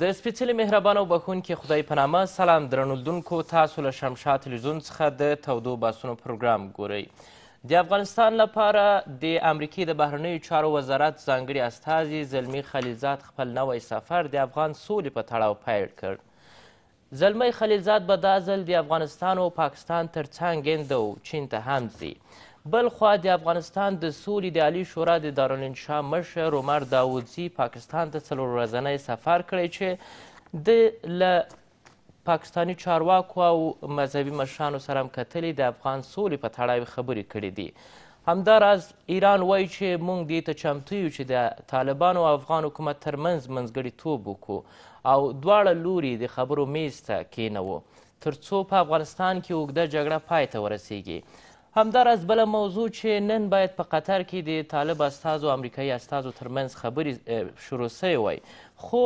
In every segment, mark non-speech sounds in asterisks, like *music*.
د سپېڅلي مهربان او بخونکي خدای په نامه سلام درنولیدونکو تاسو له شمشاد تلویزیون څخه د تودو باسونو پروګرام ګورئ د افغانستان لپاره د امریکې د بهرنیو چارو وزارت ځانګړي استازي زلمی خلیلزاد خپل نوی سفر د افغان سولې په تړاو پیل کړ زلمی خلیلزاد به دا ځل د افغانستان او پاکستان تر څنګ هند او چین ته هم ځي بل خوا د افغانستان د سولې د عالی شورا د دارالانشا مشر عمر داودزي پاکستان ته څلور ورځنی سفر کړی چې د له پاکستانی چارواکو او مذهبي مشرانو سره هم کتلې د افغان سولې په تړاو خبرې کړې دي همداراز ایران وایي چې موږ دې ته چمتو یو چې د طالبانو او افغان حکومت ترمنځ منځګړیتوب وکړو او دواړه لوري د خبرو میز ته کینوو تر څو په افغانستان کې اوږده جګړه پای ته ورسیږي همداراز بله موضوع چې نن باید په قطر کې د طالب استازو امریکایي استازو ترمنځ خبرې شروع سوې وای خو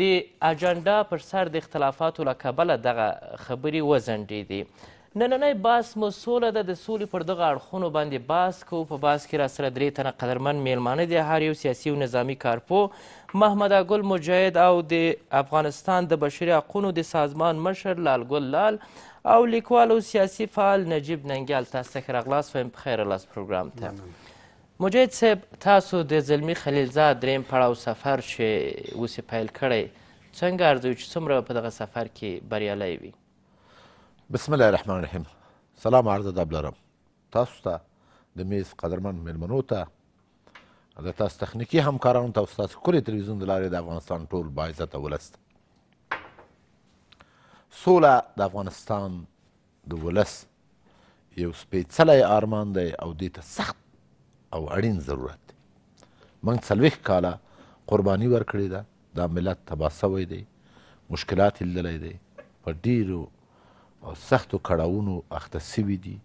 د اجنډا پر سر د اختلافاتو له کبله دغه خبرې وځنډېدې نننی باس مو سوله ده د سولې پر دغه اړخونو باندې باس کوو په باس کې راسره درې تنه قدرمن میلمانه دي هر یو سیاسي او نظامی کارپو محمد اګل مجاهد او د افغانستان د بشري حقونو د سازمان مشر لالګل لال او لیکوال او سیاسي فعال نجیب ننګیال تاسو ښه راغلاست وایم پخیره لاس پروګرام ته مجید صاحب تاسو د زلمی خلیلزاد دریم پړاو سفر چې اوسې پیل کړی څنګه ارزوي چې څومره په دغه سفر کې بریالی وي بسم الله الرحمن الرحیم سلام عرض ادب لرم تاسو ته د میز قدرمن میلمنو ته د تاسو تخنیکي همکارانو ته او ستاسو ښکلې تلویزیون د لارې د افغانستان ټول باعزته ولست سوله د افغانستان د ولس یو سپېڅلی آرمان دی او دې ته سخت او اړین ضرورت دی موږ څلوېښت کاله قرباني ورکړې ده دا ملت تباه سوی دی مشکلات یې لیدلی دی په ډیرو او سختو کړاوونو اخته سوي دي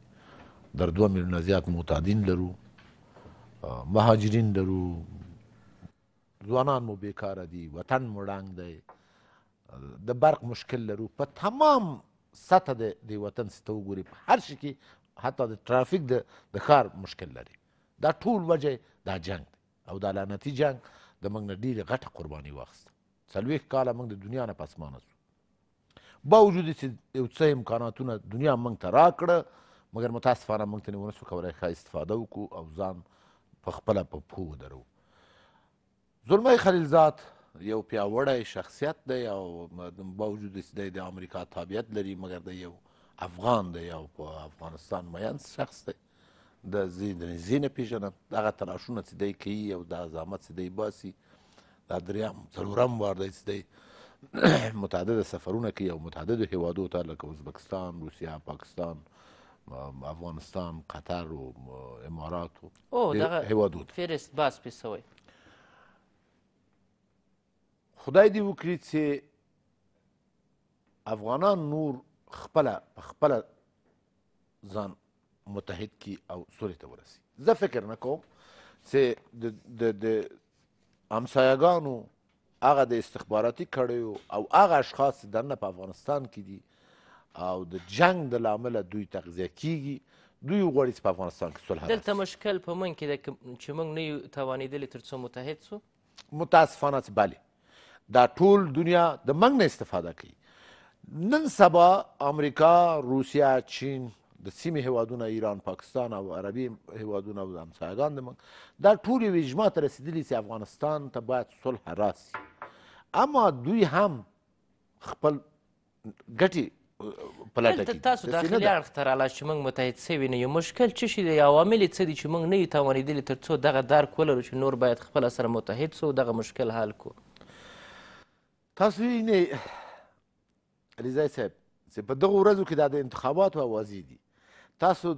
در دوه میلیونه زیات معتادین لرو مهاجرین لرو ځوانان مو بیکاره دي وطن مو ړنګ دی د برق مشکل لرو په تمام سطح د د وطن څخه وګوري په هر شي کې حتی د ترافیک د د ښار مشکل لري دا ټول وجه دا جنگ او دا لعنتي جنگ د موږ نه ډیره غټه قرباني واخیسته څلوېښت کاله موږ د دنیا نه پسمانه سو باوجود چې یو څه امکاناتونه دنیا موږ ته راکړه مګر متاسفانه موږ ته ونه سو کولی ښه استفاده وکړو او ځان په خپله په پښو ودرو زلمی خلیلزاد یو پیاوړی شخصیت دی او باوجود دی د امریکا تابعیت لري مګر د یو افغان دی او په افغانستان مین شخص دی د زی نه پیژنم دغه تراشونه چې دی کوي او دغه زحمت چې دی باسي دا دریم څلورم وار دی چې دی *clears throat* متعدده سفرونه کوي او متعددو هیوادو ته لکه ازبکستان روسیه پاکستان افغانستان قطر و امارات و هیوادو ته فهرست بس پې سوی خدای دې وکړي چې افغانان نور خپله په خپله ځان متحد کی او سولې ته ورسي زه فکر نه کوم چې د د همسایګانو هغه د استخباراتي کړیو او هغه اشخاص دنه په افغانستان کې دي او د جنگ د لامله دوی تغذیه کیږي دوی غواړي چې په افغانستان کې صلح دلته مشکل په من کې ده چې موږ نه یو توانېدلي تر څو متحد سو متاسفانه بله دا ټول دنیا د منګ نه استفاده کوي نن سبا امریکا روسیا چین د سیمې هیوادونه ایران پاکستان او عربي هیوادونه او همسایګان د موږ دا ټول یو اجماع ته رسېدلي چې افغانستان ته باید صلح راسي اما دوی هم خپل ګټې پلټه تاسو داخلي اړخ ته رالاست چې موږ متحد سوي نه یو مشکل څه شي دی عوامل څه دي چې موږ نه یو توانېدلي تر څو دغه درک ولرو چې نور باید خپله سره متحد سو دغه مشکل حل کړو تاسو یې رضای صاحب چې په دغو ورځو کې دا د انتخاباتو اوازې دي تاسو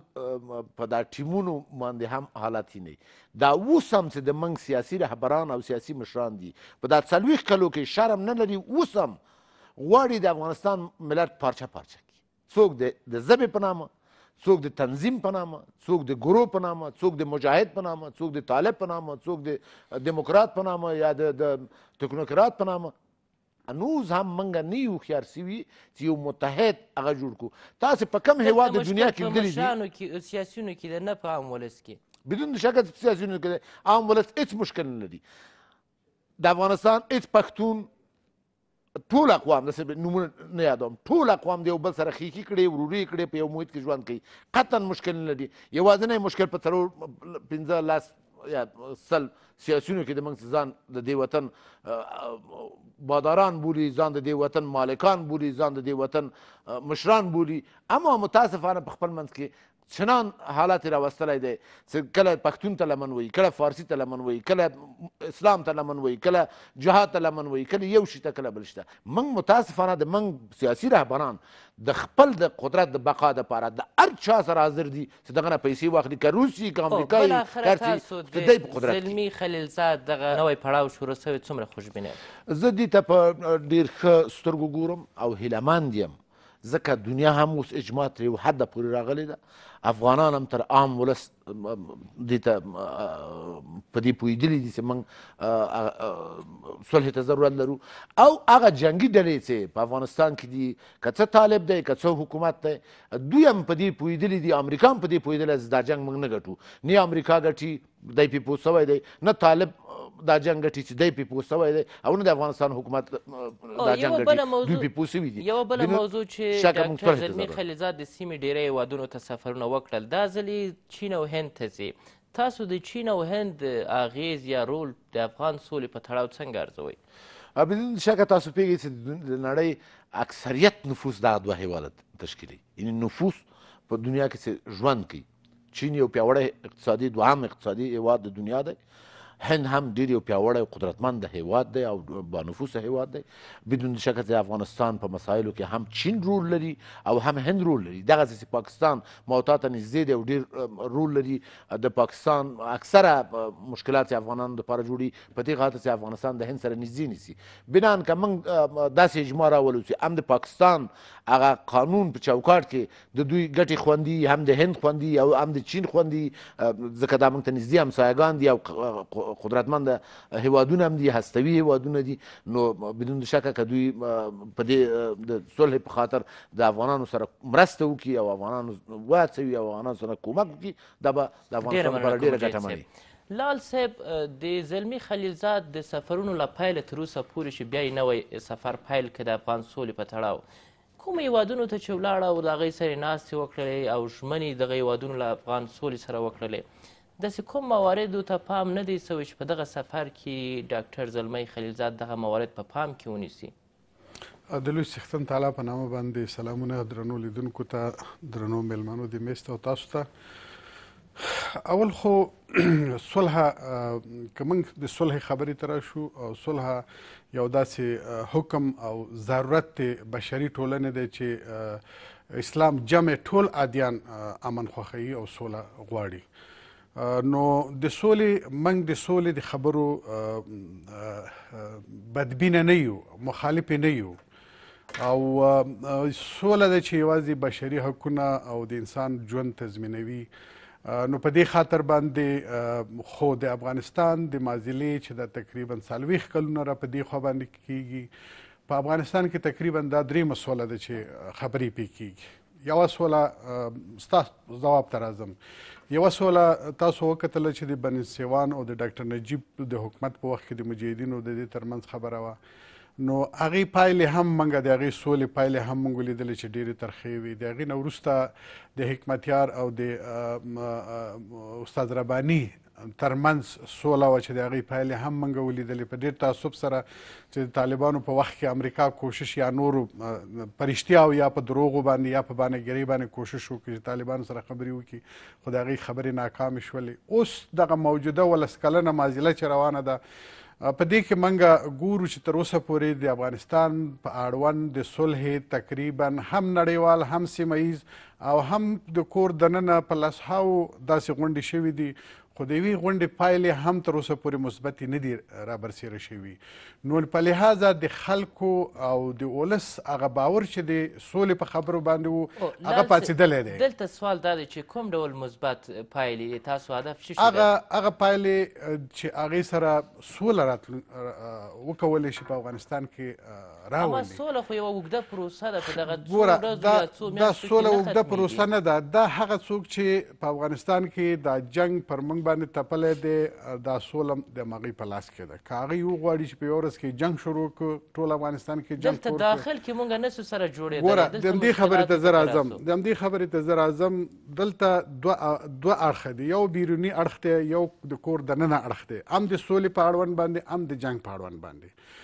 په دا ټیمونو باندې هم حالت نه دا اوس هم چې د منګ سیاسي رهبران او سیاسي مشران دي په دا څلوېښت کلو کې شرم نه لري اوس هم غواړي د افغانستان ملت پارچه پارچه کړي څوک د ژبې په نامه څوک د تنظیم په نامه څوک د ګرو په نامه څوک د مجاهد په نامه څوک د طالب په نامه څوک د دیموکرات په نامه یا د ټکنوکرات په نامه انوز هم منګه نه یو خيار سوي چې یو متحد هغه جوړ کو تاسو په کم هیواد د دنیا کې لیدلی دي مشانو کې سیاسيونو کې نه په عام ولس کې بدون شک د سیاسيونو کې عام ولس هیڅ مشکل نه لري د افغانستان هیڅ پښتون ټول اقوام داسې نومونه نه یادوم ټول اقوام د یو بل سره خیکي کړي وروري کړي په یو محیط کې ژوند کوي قطعا مشکل نه لري یوازینی مشکل په څلور پنځه لس یا سل سیاسیونو کې د موږ ځان د دې وطن باداران بولي ځان د دې وطن مالکان بولي ځان د دې وطن مشران بولي اما متاسفانه په خپل منځ کې چنان حالت را وستلی دی چې کله پښتون ته لمن وایي کله فارسي ته لمن وایي کله اسلام ته لمن وایي کله جهاد ته لمن وایي کله یو شي ته کله بل شي ته موږ متاسفانه د موږ سیاسي رهبران د خپل د قدرت د بقا دپاره د هر چا سره حاضر دي چې دغه نه پیسې واخلي که روسي که امریکایي هر څه دی په قدرت زلمي خلیلزاد دغه نوی پړاو شروع شوی څومره خوشبینه زه دې ته په ډېر ښه سترګو ګورم او هیلهمند یم ځکه دنیا هم اوس اجماع ترې یو حده پورې راغلې ده افغانان هم تر عام ولس دې ته په دې پوهېدلي دي چې موږ صلح ته ضرورت لرو او هغه جنګي ډلې چې په افغانستان کې دي که څه طالب دی که څه حکومت دی دوی هم په دې پوهېدلي دي امریکا هم په دې پوهېدلی چې دا جنګ موږ نه ګټو نه امریکا ګټي دی پې پوه سوی دی نه طالب دا جنگ ټی چې دی پیپو سوی دی او نه د افغانستان حکومت دا جنګ ګټي دوی پیپو سوي دي یو بل موضوع چې ډاکټر زلمی خلیزاد د سیمې ډیری هیوادونو ته سفرونه وکړل دا ځلې چین او هند ته ځي تاسو د چین او هند اغیز یا رول د افغان سولې په تړاو څنګه ارزوئ بدون شکه تاسو پیږئ چې د نړۍ اکثریت نفوس دغه دوه هیواده تشکیلوي یعنې نفوس په دنیا کې ژوند کوي چین یو پیاوړی اقتصادي دوهم اقتصادي هیواد د دنیا دی هند هم ډېر یو پیاوړی او قدرتمند هیواد دی او بانفوسه هیواد دی بدون شکه د افغانستان په مسایلو کې هم چین رول لري او هم هند رول لري دغسې پاکستان موتا ته نږدې دی او ډېر رول لري د پاکستان اکثره مشکلات افغانانو دپاره جوړي په دې خاطر چې افغانستان د هند سره نږدې نیسي بنان که موږ داسې اجماع راولو چې هم د پاکستان هغه قانون په چوکاټ کې د دوی ګټې خوندي هم د هند خوندي او هم د چین خوندي ځکه دا موږ ته نږدې همسایګان دي او قدرتمند هیوادونه هم دي هستوي هیوادونه دي نو بدون شکه که دوی په دې د صلح په خاطر د افغانانو سره مرسته وکړي او افغانانو وهڅوي او افغانانو سره کومک وکړي دا به د افغانستان لپاره ډېره ګټه مني لال صاحب د زلمی خلیلزاد د سفرونو له پیله تر اوسه پورې چې بیا یې نوی سفر پیل کړ د افغان سولې په تړاو کوم هیوادونو ته چې ولاړه او د هغې سره یې ناستې وکړلې او ژمنې دغه هیوادونو له افغان سولې سره وکړلې داسې کوم مواردو ته پام نه دی سوی چې په دغه سفر کې ډاکټر زلمی خلیلزاد دغه موارد په پا پام کې ونیسي د لوی څښتن تعالی په نامه باندې سلامونه درنو لیدونکو ته درنو میلمنو د میست او تاسو ته اول خو *clears throat* صلح کمنګ د صلح خبرې تر شو او صلح یو داسې حکم او ضرورت بشري ټولنې دی چې اسلام جمع ټول ادیان امن خوښي او صلح غواړي نو د سولې موږ د سولې د خبرو بدبینه نه یو مخالف نه یو او سوله ده چې یوازې بشري حقونه او د انسان ژوند تضمینوي نو په دې خاطر باندې خو د افغانستان د مازیلې چې دا تقریبا سالويخ کلونه را په دې خو باندې کیږي په افغانستان کې تقریبا دا درې مسوله ده چې خبرې پې کیږي یو سوله ستاسو ځواب ته راځم یو سوله تاسو وکتل چې د بن سیوان او د ډاکټر نجیب د حکومت په وخت کې د مجاهدینو د دې ترمنځ خبره وه نو هغې پایلې هم موږ د هغې سولې پایلې هم موږ ولیدلې چې ډېرې ترخې وي د هغې نه وروسته د حکمتیار او د استاد رباني ترمنځ سوله وه چې د هغې پایلې هم موږ ولیدلې په ډېر تعصب سره چې د طالبانو په وخت کې امریکا کوشش یا نورو په رښتیا او یا په دروغو باندې یا په بانهګیرۍ باندې کوشش وکړي چې طالبانو سره خبرې وکړي خو د هغې خبرې ناکامې شولې اوس دغه موجوده ولس کلنه مازله چې روانه ده په دې کې منګه ګورو چې تر اوسه پورې د افغانستان په اړوند د صلح تقریبا هم نړیوال هم سیمه او هم د کور دننه په لسهاو داسې غونډې شوې دي خو د یوې غونډې پایلې هم تر اوسه پورې مثبتې نه دي رابرسېره شوي نو په لحاظه د خلکو او د ولس هغه باور چې د سولې په خبرو باندې وو هغه پاڅېدلی دی دلته سوال دا دی چې کوم ډول مثبت پایلې تاسو هدف څه هغه هغه پایلې چې هغې سره سوله راتل وکولی شي په افغانستان کې راولي سوله خو یوه اوږده پروسه ده په دغه ګوره دا سوله اوږده پروسه نه ده دا هغه څوک چې په افغانستان کې دا جنگ پر موږ جنگ باندې تپلی دی دا سوله د هغوی په لاس کې ده که هغوی وغواړي چې په یوه ورځ کې جنګ شروع کړو ټول افغانستان کې جنګ دلته داخل کې مونږ نه سو سره جوړېدل ګوره د همدې خبرې ته زه راځم د همدې خبرې ته زه راځم دلته دوه دوه اړخه دي یو بیروني اړخ دی یو د کور دننه اړخ دی هم د سولې په اړوند باندې هم د جنګ په اړوند باندې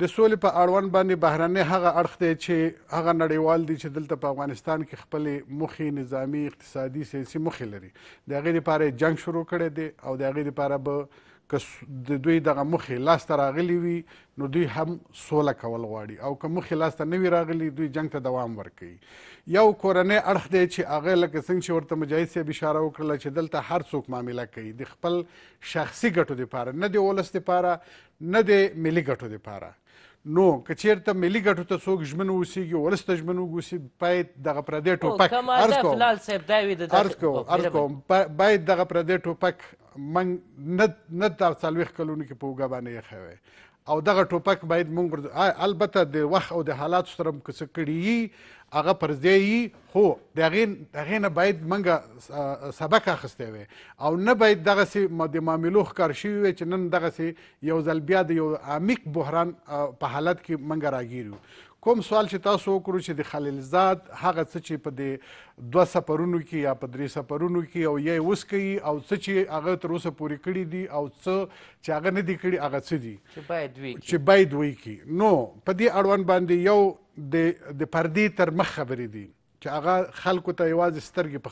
د سولې په اړوند باندې بهرنۍ هغه اړخ دی چې هغه نړیوال دی چې دلته په افغانستان کې خپلې مخې نظامی اقتصادي سیاسي مخې لري د هغې لپاره جنگ شروع کړی دی او د هغې لپاره به که د دوی دغه مخې لاسته راغلی وي نو دوی هم سوله کول غواړي او که مخې لاسته نه وي راغلی دوی جنگ ته دوام ورکوي یو کورنۍ اړخ دی چې هغه لکه څنګه چې ورته مجاهد صاحب اشاره وکړله چې دلته هر څوک معامله کوي د خپل شخصي ګټو دپاره نه د ولس دپاره نه د ملي ګټو دپاره نو کچیرته ملي ګټو ته څوک ژمن اوسېږي ولس ته ژمن اوسي باید دغه پردی ټوپک عرض کوم عرض کوم عرض کوم باید دغه پردی ټوپک من نه نه دا څلوېښت کلونو کې په اوږه باندې یخی وی او دغه ټوپک باید موږ البته د وخت او د حالاتو سره څه کړي هغه پر ځای خو د هغې نه باید منګه سبق اخیستی وی او نه باید دغسې د معاملو ښکار شوي وی چې نن دغسې یو ځل بیا د یو عمیق بحران په حالت کې منګه راګیر کوم سوال چې تاسو وکړو چې د خلیلزاد هغه څه چې په د دوه سفرونو کې یا په درې سفرونو کې او یې اوس کوي او څه چې هغه تر اوسه پورې کړي دي او څه چې هغه نه دي کړي هغه څه دي چې باید وی چې باید وی کی نو په دې اړوند باندې یو د د پردې تر مخ خبرې دي چې هغه خلکو ته یوازې سترګې په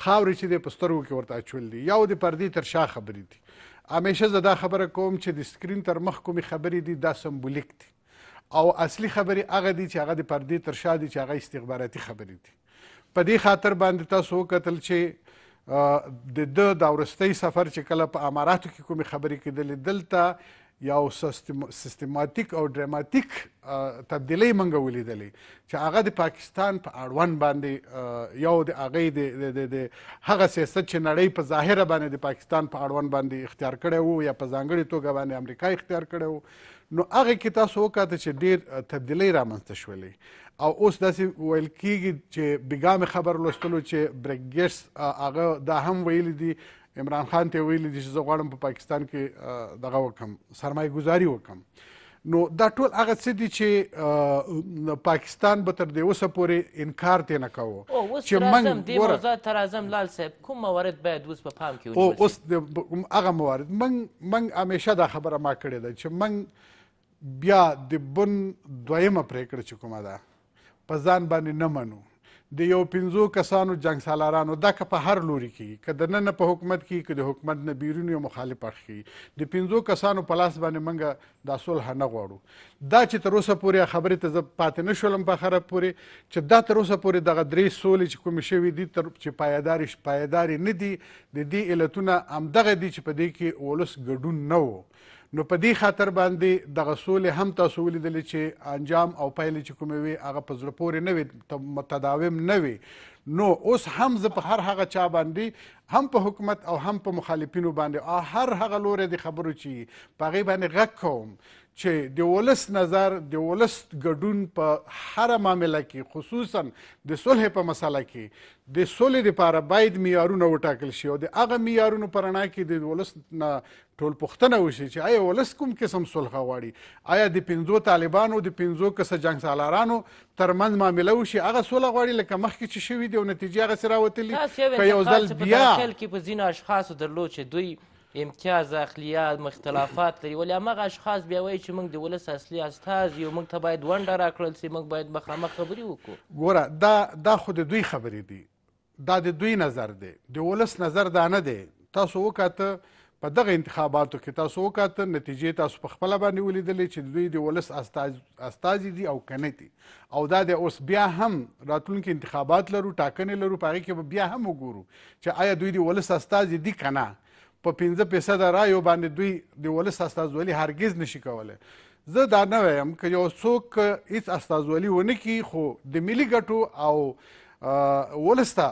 خاورې چې د پسترګو کې ورته اچول دي یو د پردې تر شا خبرې دي همیشه زه دا خبره کوم چې د سکرین تر مخ کومې خبرې دي دا سمبولیک دي او اصلي خبرې هغه دي چې هغه د پردې تر شا دي چې هغه استخباراتي خبرې دي په دې خاطر باندې تاسو وکتل چې د د دا ورستۍ سفر چې کله په اماراتو کې کومې خبرې کېدلې دلته یو سیستماتیک او ډراماتیک تبدیلی منګه ولیدلې چې هغه د پاکستان په پا اړوند باندې یو د هغه د د هغه سیاست چې نړۍ په ظاهره باندې د پاکستان په پا اړوند باندې اختیار کړی وو یا په ځانګړي توګه باندې امریکا اختیار کړی وو نو هغه کې تاسو وکاته چې ډیر تبدیلی رامنځته شولې او اوس داسې ویل کیږي چې بیګام خبر لوستلو چې برګیټس هغه دا هم ویلي دي عمران خان ته یې ویلي دي چې زه غواړم په پاکستان کې دغه وکم سرمایه ګذاري وکم نو دا ټول هغه څه دي چې پاکستان به تر دې اوسه پورې انکار ترې نه کوو چې موږ دې موضوع ته راځم لال صاحب کوم موارد باید اوس په پام کې ونیول اوس هغه موارد موږ موږ همیشه دا خبره ما کړې ده چې موږ بیا د بن دویمه پرېکړه چې کومه ده په ځان باندې نه منو د یو پنځو کسانو جنگ سالارانو دا که په هر لوري کې که د نن په حکومت کې که د حکومت نه بیرون یو مخالف اړخ کې د پنځو کسانو په لاس باندې موږ دا صلح نه غواړو دا چې تر اوسه پورې خبرې ته زه پاتې نه شولم په خره پورې چې دا تر اوسه پورې دغه درې سولې چې کومې شوي دي تر چې پایدارې پایدارې نه دي د دې علتونه همدغه دي چې په دې کې ولس ګډون نه و نو په دې خاطر باندې د غسول هم تاسو ولیدل چې انجام او پایلې چې کومې وي هغه په زړه پورې نه وي متداوم نه وي نو اوس هم زه په هر هغه چا باندې هم په حکومت او هم په مخالفینو باندې هر هغه لورې د خبرو چې په هغې باندې غږ کوم چې د ولس نظر د ولس ګډون په هر معاملې کې خصوصا د صلح په مسله کې د سولې لپاره باید معیارونه وټاکل شي او د هغه معیارونو په رڼا کې د ولس نه ټول پوښتنه وشي چې آیا ولس کوم قسم صلح غواړي آیا د پنځو طالبانو د پنځو کسه جنگ سالارانو ترمنځ معامله وشي هغه صلح غواړي لکه مخکې چې شوي دي او نتیجې هغسې راوتلي که یو ځل بیا کې په ځینو اشخاصو درلود چې دوی امتیاز اخلي یا اختلافات لري ولې همغه اشخاص بیا وایي چې موږ د ولس اصلي استازي یو موږ ته باید ونډه راکړل سي موږ باید مخامخ خبرې وکړو ګوره دا دا خو د دوی خبرې دي دا د دوی نظر دی د ولس نظر دا نه دی تاسو وکاته په دغه انتخاباتو کې تاسو وکاته نتیجې تاسو په خپل باندې ولیدلې چې دوی د ولس استاز استازي دي او کنه دي او دا د اوس بیا هم راتلونکي انتخابات لرو ټاکنې لرو پاره کې بیا هم وګورو چې آیا دوی د ولس استازي دي کنه په 15 فیصد رایو باندې دوی د ولس استازولي هرگز نشي کولای زه دا نه وایم که یو څوک هیڅ استازولي ونه کړي خو د ملي ګټو او ولسته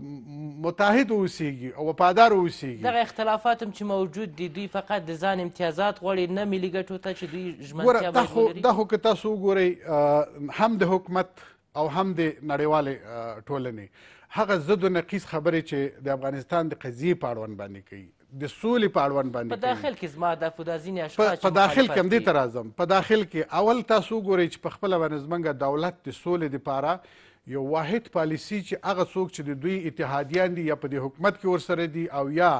متحد اوسیږي او وفادار اوسیږي دغه اختلافات هم چې موجود دي دوی فقط د ځان امتیازات غواړي نه ملي ګټو ته چې دوی ژمنتیا دا خو که تاسو وګورئ هم د حکومت او هم د نړیوالې ټولنې هغه ضد و نقیص خبرې چې د افغانستان د قضیې په اړوند باندې کوي د سولې په اړوند باندې په داخل کې زما د فدازینې اشخاص په داخل کې هم دې ته راځم په داخل کې اول تاسو وګورئ چې په خپله باندې زموږ دولت د سولې دپاره یو واحد پالیسی چې هغه څوک چې د دوی اتحادیان دي یا په دې حکومت کې ورسره دي او یا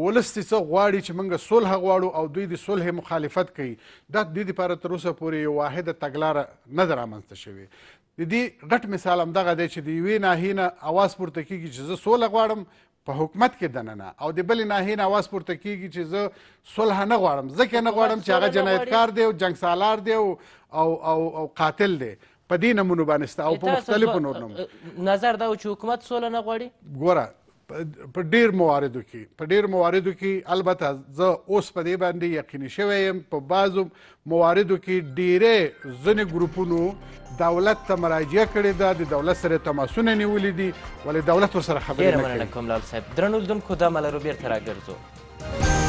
ولس څه غواړي چې موږ صلح غواړو او دوی د صلح مخالفت کوي دا د دې لپاره تر اوسه پورې یو واحده تګلاره نه ده رامنځته شوې د دې غټ مثال همدغه دی چې د یوې ناحیې نه اواز پورته کېږي چې زه سوله غواړم په حکومت کې دننه او د بلې ناحیې نه اواز پورته کیږي چې زه صلح نه غواړم ځکه نه غواړم چې هغه جنایتکار دی او جنګ سالار دی او او او قاتل دی په دې نمونه باندې او په مختلفو نور نمونه نظر دا چې حکومت سوله نه غواړي ګوره په ډیر مواردو کې په ډیر مواردو کې البته زه اوس په دې باندې یقیني شوی یم په بعضو مواردو کې ډیره ځنې ګروپونو دولت ته مراجعه کړې ده د دولت سره تماسونه نیولې دي ولې دولت ورسره خبرې نه کوي ډېره مننه کوم لال صاحب درنو لیدونکو دا ملرو بیرته راګرځو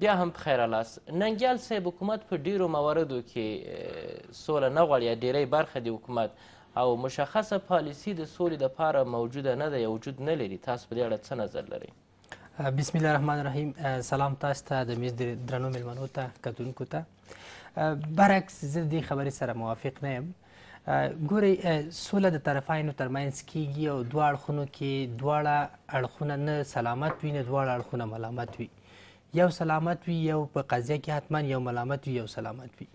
بیا هم په خیره لاس ننګیال صاحب حکومت په ډیرو مواردو کې سوله نه غواړي یا ډیری برخه د حکومت او مشخصه پالیسی د سولې د پاره موجوده نه ده یا وجود نه لري تاسو په دې اړه څه نظر لري بسم الله الرحمن الرحیم سلام تاسو ته د میز درنو میلمنو ته کتونکو ته برعکس زه دې خبرې سره موافق نه یم ګوري سوله د طرفینو ترمنځ کیږي او دواړه اړخونو کې دواړه اړخونه نه سلامت وي نه دواړه اړخونه ملامت وي یو سلامت وي یو په قضیه کې حتما یو ملامت وي یو سلامت وي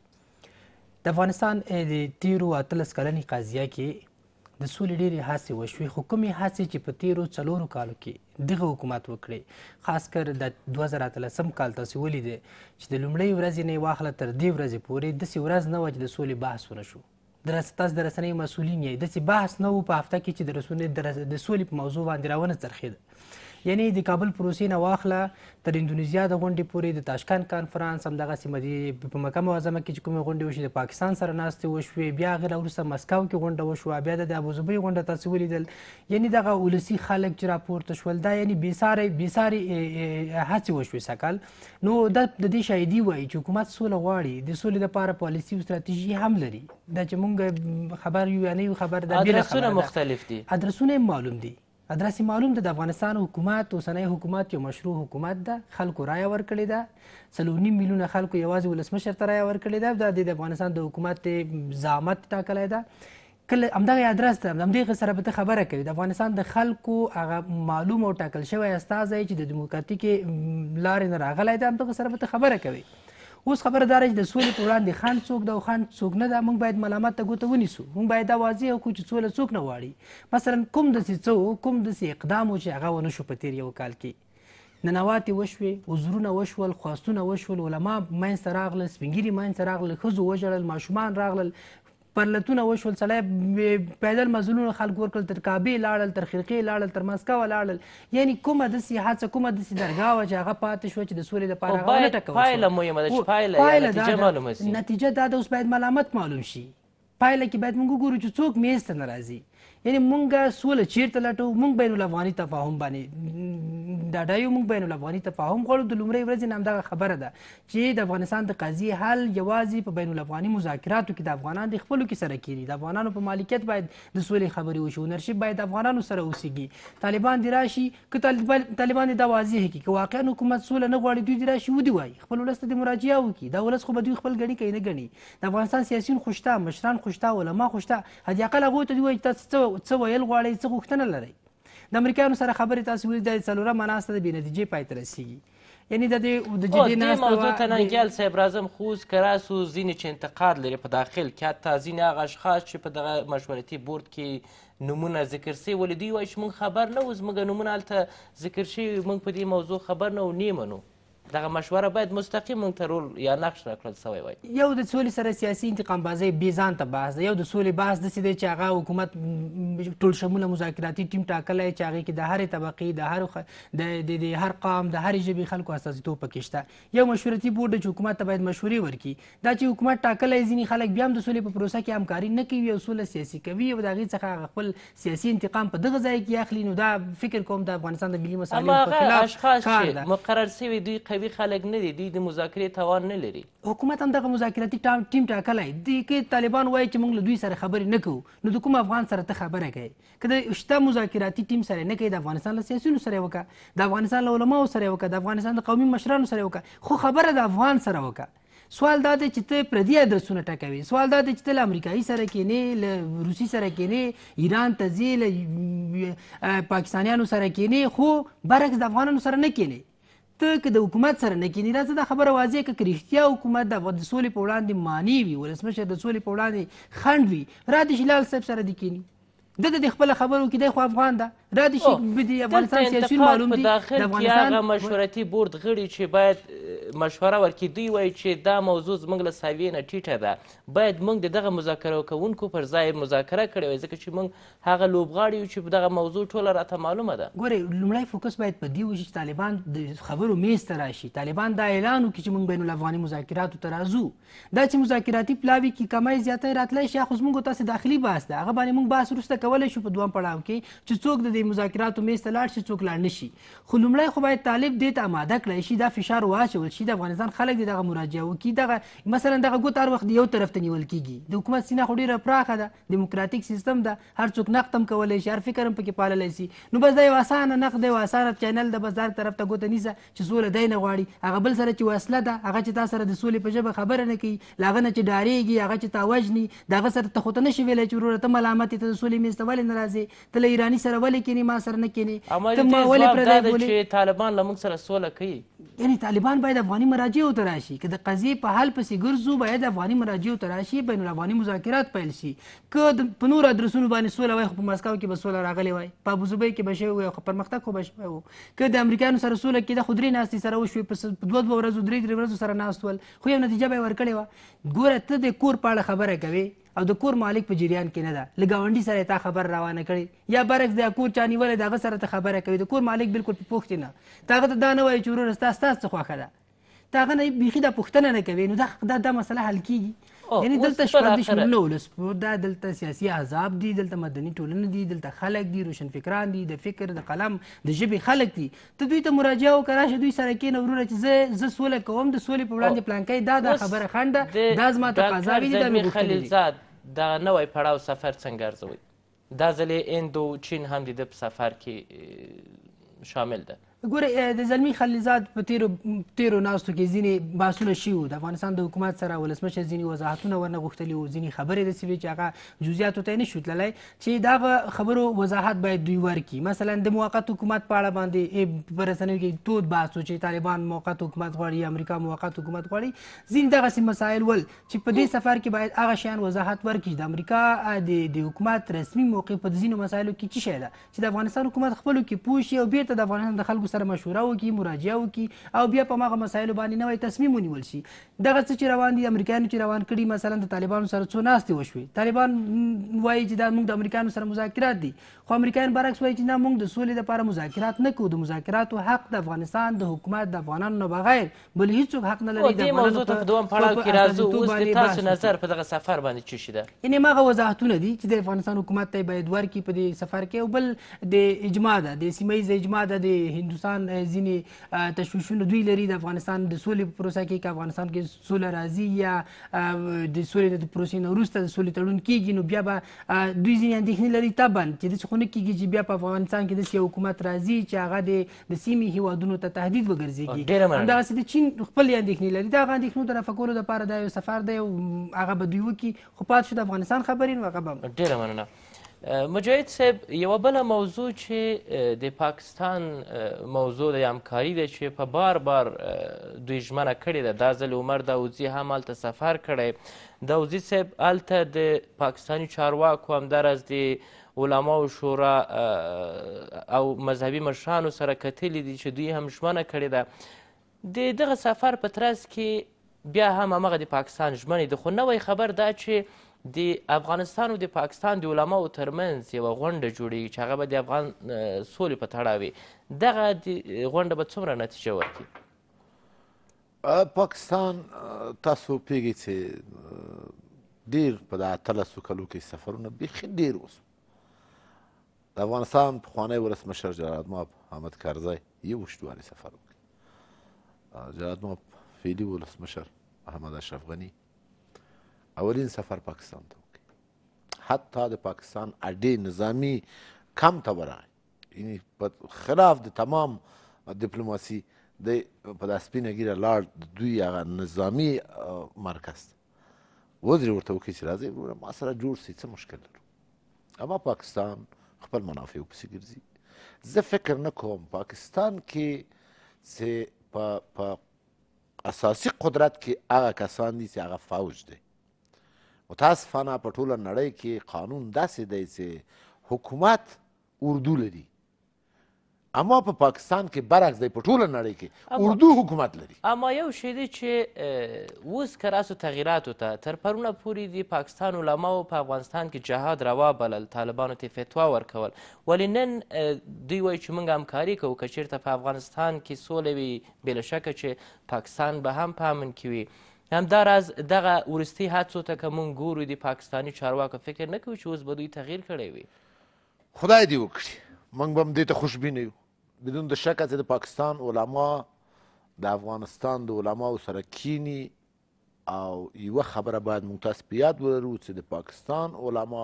د افغانستان د تیرو اتلس کلنې قضیه کې د سولې ډېرې هڅې وشوې خو کومې هڅې چې په تیرو څلورو کالو کې دغه حکومت وکړي خاص کر د دوه زره اتلسم کال تاسې ولیدې چې د لومړۍ ورځې نه یې واخله تر دې ورځې پورې داسې ورځ نه وه چې د سولې بحث ونه شو تاسو د رسنیو مسؤلین یې داسې بحث نه و په هفته کې چې د رسنیو د سولې په موضوع باندې راونه څرخېده یعنی د کابل پروسې نه واخله تر اندونیزیا د غونډې پورې د تاشکند کانفرنس همدغسې مدي په مکه معظمه کې چې کومې غونډې وشوې د پاکستان سره ناستې وشوې بیا هغې نه وروسته مسکو کې غونډه وشوه بیا د ابوظبۍ غونډه تاسو ولیدل یعنې دغه ولسي خلک چې راپورته شول دا یعنې بېسارې بېسارې هڅې وشوې سکل نو دا د دې شاهدي وایي چې حکومت سوله غواړي د سولې لپاره پالیسي او ستراتیژي هم لري دا چې مونږ خبر یو یا نه یو خبر دا ادرسونه مختلف دي ادرسونه معلوم دي ادرس معلوم ده د افغانستان حکومت اوسنی حکومت یو مشروع حکومت ده خلکو رایه ورکړې ده څلور نیم میلیونه خلکو یوازې ولسمشر ته رایه ورکړې ده د افغانستان د حکومت زعامت ټاکلی ده کله همدغه ادرس ده همدغه سره به ته خبره کوي د افغانستان د خلکو هغه معلوم او ټاکل شوی استازی چې د دیموکراتیکې لارې نه راغلی ده همدغه سره به ته خبره کوي اوس خبره دا چې د سولې په وړاندې خنډ څوک ده او خنډ څوک نه ده موږ باید ملامت ته ګوته ونیسو موږ باید دا واضح کړو چې سوله څوک نه غواړي مثلا کوم داسې څه و کوم داسې اقدام و چې هغه ونه شو په تیر یو کال کې ننواتې وشوې عذرونه وشول خواستونه وشول علما منځته راغله سپین ږیري منځته راغله ښځو وژړل ماشومان راغلل پرلتونه وشول سړی پیدل مزلونه خلک ورکړل تر کعبې لاړل تر خرقې لاړل تر مسکو لاړل یعنی کومه داسې هڅه کومه داسې درګاه وه چې هغه پاتې شوه چې د سولې لپاره هغه ونه ټکول پایله مهمه ده چې پایله نتیجه معلومه شي نتیجه دا ده اوس باید ملامت معلوم شي پایله کې باید موږ وګورو چې څوک میز ته نه راځي یعنی مونږه سوله چیرته لټو مونږ بین الافغاني تفاهم باندې ډاډایو مونږ بین الافغاني تفاهم غواړو د لومړۍ ورځې نه همدغه خبره ده چې د افغانستان د قضیې حل یوازې په بین الافغاني مذاکراتو کې د افغانان د خپلو کې سره کیږي د افغانانو په مالکیت باید د سولې خبرې وشي اونرشپ باید افغانانو سره اوسیږي طالبان دې راشي که طالبان دې دا واضح کړي که واقعا حکومت سوله نه غواړي دوی دې راشي ودې وایي خپل ولس ته دې مراجعه وکړي دا ولس خو به دوی خپل ګڼي کوي نه ګڼي د افغانستان سیاسیون خوشته مشران خوشته علما خوشته حداقل هغوی ته دوی وایي تاسو څه ویل غواړئ څه غوښتنه لرئ د امریکایانو سره خبرې تاسو ویل دا څلورمه ناسته د بې نتیجې پای ته رسیږي یعنی د دې د جدي ناسته موضوع تنګیال صاحب راځم خو اوس که راسو ځینې چې انتقاد لري په داخل کې حتی ځینې هغه اشخاص چې په دغه مشورتي بورد کې نومونه ذکر سي ولې دوی وایي چې موږ خبر نه وو زموږ نومونه هلته ذکر شوي موږ په دې موضوع خبر نه وو نه منو دغه مشوره باید مستقیم موږ ته رول یا نقش راکړل سوی وای یو د سولې سره سیاسي انتقام بازۍ بې ځانته بحث دی یو د سولې بحث داسې دی چې هغه حکومت ټول شموله مذاکراتي ټیم ټاکلی چې هغې کې د هرې طبقې د هر خ... د هر قام د هرې ژبې خلکو استازیتوب پکې شته یو مشورتي بورډ چې حکومت ته باید مشورې ورکړي دا چې حکومت ټاکلی ځینې خلک بیا هم د سولې په پروسه کې همکاري نه کوي او سوله سیاسي کوي او د هغې څخه هغه خپل سیاسي انتقام په دغه ځای کې اخلي نو دا فکر کوم د افغانستان د ملي مسایلو په خلاف کار ده مقرر سوي دوی قوي مساوي خلک نه دي دوی د مذاکرې توان نه لري حکومت هم دغه مذاکراتي ټیم ټاکلی دی کې طالبان وایي چې موږ له دوی سره خبرې نه کوو نو د کوم افغان سره ته خبره کوي که د شته مذاکراتي ټیم سره نه کوي د افغانستان له سیاسیونو سره یې وکړه د افغانستان له علماو سره یې وکړه د افغانستان د قومي مشرانو سره یې وکړه خو خبره د افغان سره وکړه سوال دا دی چې ته پردي ادرسونه ټاکوي سوال دا دی چې ته له امریکایي سره کینې له روسي سره کینې ایران ته ځې له پاکستانیانو سره کینې خو برعکس د افغانانو سره نه کینې ته که د حکومت سره نه کینی راځه دا خبره واضح که که رښتیا حکومت د سولې په وړاندې مانع وي ولسمشر د سولې په وړاندې خنډ وي را دې شي لال صاحب سره دې کینی د د خپل خبرو کې د خو افغان ده را دي شي د افغانستان سیاسي معلوم دي د افغانستان مشورتي بورډ غړي چې باید مشوره ورکړي دوی وایي چې دا موضوع زموږ له ساویې نه ټیټه ده باید موږ د دغه مذاکره کوونکو پر ځای مذاکره کړې وای ځکه چې موږ هغه لوبغاړي یو چې په دغه موضوع ټوله راته معلومه ده ګورې لومړی فوکس باید په دې وشي چې طالبان د خبرو میز ته راشي طالبان دا اعلان وکړي چې موږ بین الافغاني مذاکراتو ته راځو دا چې مذاکراتي پلاوي کې کمای زیاتې راتلی شي خو زموږ تاسو داخلي بحث ده هغه باندې موږ بحث وروسته کولی شو په دویم پړاو کې چې څوک د دې مذاکراتو میز ته لاړ شي څوک لاړ نه شي خو لومړی خو باید طالب دې ته اماده کړی شي دا فشار واچول شي شي د افغانستان خلک دې دغه مراجعه وکړي دغه مثلا دغه ګوت هر وخت یو طرف ته نیول کیږي د حکومت سینه خو ډېره پراخه ده دیموکراتیک سیستم ده هر څوک نقد هم کولی شي هر فکر هم پکې پاللی سي نو بس دا یو اسانه نقد دی یو اسانه چینل ده بس دغه طرف ته ګوته نیسه چې سوله دی نه غواړي هغه بل سره چې وسله ده هغه چې تا سره د سولې په ژبه خبره نه کوي له هغه نه چې ډارېږي هغه چې تا وژني د هغه سره ته خو ته نشي ویلی چې وروره ته ملامت یې ته د سولې مینځ ته ولې نه راځې ته له ایراني سره ولې کښېنې ما سره نه کښېنې ته ما ولې پردی بولې طالبان له موږ سره سوله کوي یعنې طالبان باید افغاني مراجعو ته راشي که د قضیې په حل پسې ګرځو باید افغاني مراجعو ته راشي بین الافغاني مذاکرات پیل شي که په نورو ادرسونو باندې سوله وای خو په مسکو کې به سوله راغلی وای په ابوظبۍ کې به شوی وای خو پرمختګ خو به شوی و که د امریکایانو سره سوله کېده خو درې ناستې سره وشوې په دوه دوه ورځو درې درې ورځو سره ناست ول خو یو نتیجه به یې ورکړې وه ګوره ته د کور په اړه خبره کوې او د کور مالک په جریان کې نه ده لګاونډي سره تا خبر روانه کړي یا برعکس د کور چانیول دغه سره ته خبره کوي د کور مالک بالکل په پوښتنه تاغه ته دا نه وایي چې ورور ستا ستاسو خوخه ده دا غنه بیخي د پښتنه نه کوي نو دا دا, دا مسله حل کیږي یعنی دلته شپږ شموله ولسپور دا دلته سیاسي عذاب دي دلته مدني ټولنه دي دلته خلک دي روشن فکران دي د فکر د قلم د ژبې خلک دي ته دوی ته مراجعه وکړه چې دوی سره کېنه ورونه چې زه زه سوله کوم د سولې په وړاندې پلانکی دا دا خبره خنډه دا زما تقاضا دي دا مې غوښتنې دا نوې پړاو سفر څنګه ارزوي دا ځلې اندو چین هم د په سفر کې شامل ده ګوره د زلمی خلیلزاد په تیرو تیرو ناستو کې ځینې بحثونه شوي وو د افغانستان د حکومت سره ولسمشر ځینې وضاحتونه ورنه غوښتلي وو ځینې خبرې داسې وې چې هغه جزیاتو ته یې نشو تللی چې دغه خبرو وضاحت باید دوی ورکړي مثلا د موقت حکومت په اړه باندې په رسنیو کې تود بحث چې طالبان موقت حکومت غواړي امریکا موقت حکومت غواړي ځینې دغسې مسایل ول چې په دې سفر کې باید هغه شیان وضاحت ورکړي د امریکا د حکومت رسمي موقع په ځینو مسایلو کې څه شی ده چې د افغانستان حکومت خپلو کې پوه شي او بېرته د افغانستان د خلکو موږ سره مشوره وکړي مراجعه وکړي او بیا په هغه مسایلو باندې نوی تصمیم ونیول شي دغه څه چې روان دي امریکایانو چې روان کړي مثلا د طالبانو سره څو ناستې وشوې طالبان وایي چې دا موږ د امریکایانو سره مذاکرات دي خو امریکایان برعکس وایي چې نه موږ د سولې لپاره مذاکرات نه کوو د مذاکراتو حق د افغانستان د حکومت د افغانانو نه بغیر بل هیڅوک حق نه لري د موضوع ته په دوم پړاو کې راځو اوس د تاسو نظر په دغه سفر باندې څه شي ده یعنې هماغه وضاحتونه دي چې د افغانستان حکومت ته یې باید ورکړي په دې سفر کې او بل د اجماع ده د سیمه ییز اجماع ده د هندوستان ځینې تشویشونه دوی لري د افغانستان د سولې په پروسه کې که افغانستان کې سوله راځي یا د سولې د پروسې نه وروسته د سولې تړون کېږي نو بیا به دوی ځینې اندېښنې لري طبعا چې داسې خو نه کیږي چې بیا په افغانستان کې داسې یو حکومت راځي چې هغه د د سیمې هیوادونو ته تهدید وګرځېږي همداسې د چین خپلې اندېښنې لري د هغه اندېښنو د رفع کولو دپاره دا یو سفر دی او هغه به دوی وکړي خو پاتې شو د افغانستان خبرې نو هغه به ډېره مننه مجاهد صاحب یوه بله موضوع چې د پاکستان موضوع د همکاري دی چې په بار بار دوی ژمنه کړې ده دا ځل عمر داوزي هم هلته سفر کړی داوزي صاحب هلته د پاکستاني چارواکو همداراز د علماو شورا او مذهبي مشرانو سره کتلی دي چې دوی هم ژمنه کړې ده د دغه سفر په ترڅ کې بیا هم همغه د پاکستان ژمنې ده خو نوی خبر دا چې د افغانستان او د پاکستان د علماو ترمنځ یوه غونډه جوړیږي چې هغه به د افغان سولې په تړه وي دغه غونډه به څومره نتیجه ورکړي پاکستان تاسو پیږئ چې ډېر په دغه اتلسو کلو کې سفرونه بیخي ډېر وسو د افغانستان پخوانی ولسمشر جلال ماب حامد کرزی یو اوږدوالي سفر وکړ جلال ماب فعلي ولسمشر محمد اشرف غني اولین سفر پاکستان ته وکړ حتی د پاکستان اډې نظامی کم ته ورغی یعنی په خلاف د تمام ډیپلوماسي د په دا سپینه ګیره لاړ د دوی هغه نظامي مرکز ته وزرې ورته وکړي چې راځئ وروره ما سره جوړ سئ څه مشکل لرو اما پاکستان خپل منافع پسې ګرځي زه فکر نه کوم پاکستان کې چې په په اساسي قدرت کې هغه کسان دي چې هغه فوج دی متاسفانه په ټوله نړۍ کې قانون داسې دی چې حکومت اردو لري اما په پا پاکستان کې برعکس دی په ټوله نړۍ کې اردو حکومت لري اما یو شی دی چې اوس که راسو تغییراتو ته تر پرونه پورې د پاکستان علماو په پا افغانستان کې جهاد روا بلل طالبانو ته فتوا ورکول ولې نن دوی وایي چې موږ همکاري کوو که چیرته په افغانستان کې سوله وي بله شکه چې پاکستان به هم په امن کې وي همداراز دغه وروستۍ هڅو ته که موږ ګورو د پاکستاني چارواکو فکر نه کوو چې اوس به دوی تغییر کړی وي خدای دې وکړي موږ به هم دې ته خوشبینه یو بدون د شک چې د پاکستان علما د افغانستان د علماو سره کینی او یوه خبره باید موږ تاسو په یاد ولرو چې د پاکستان علما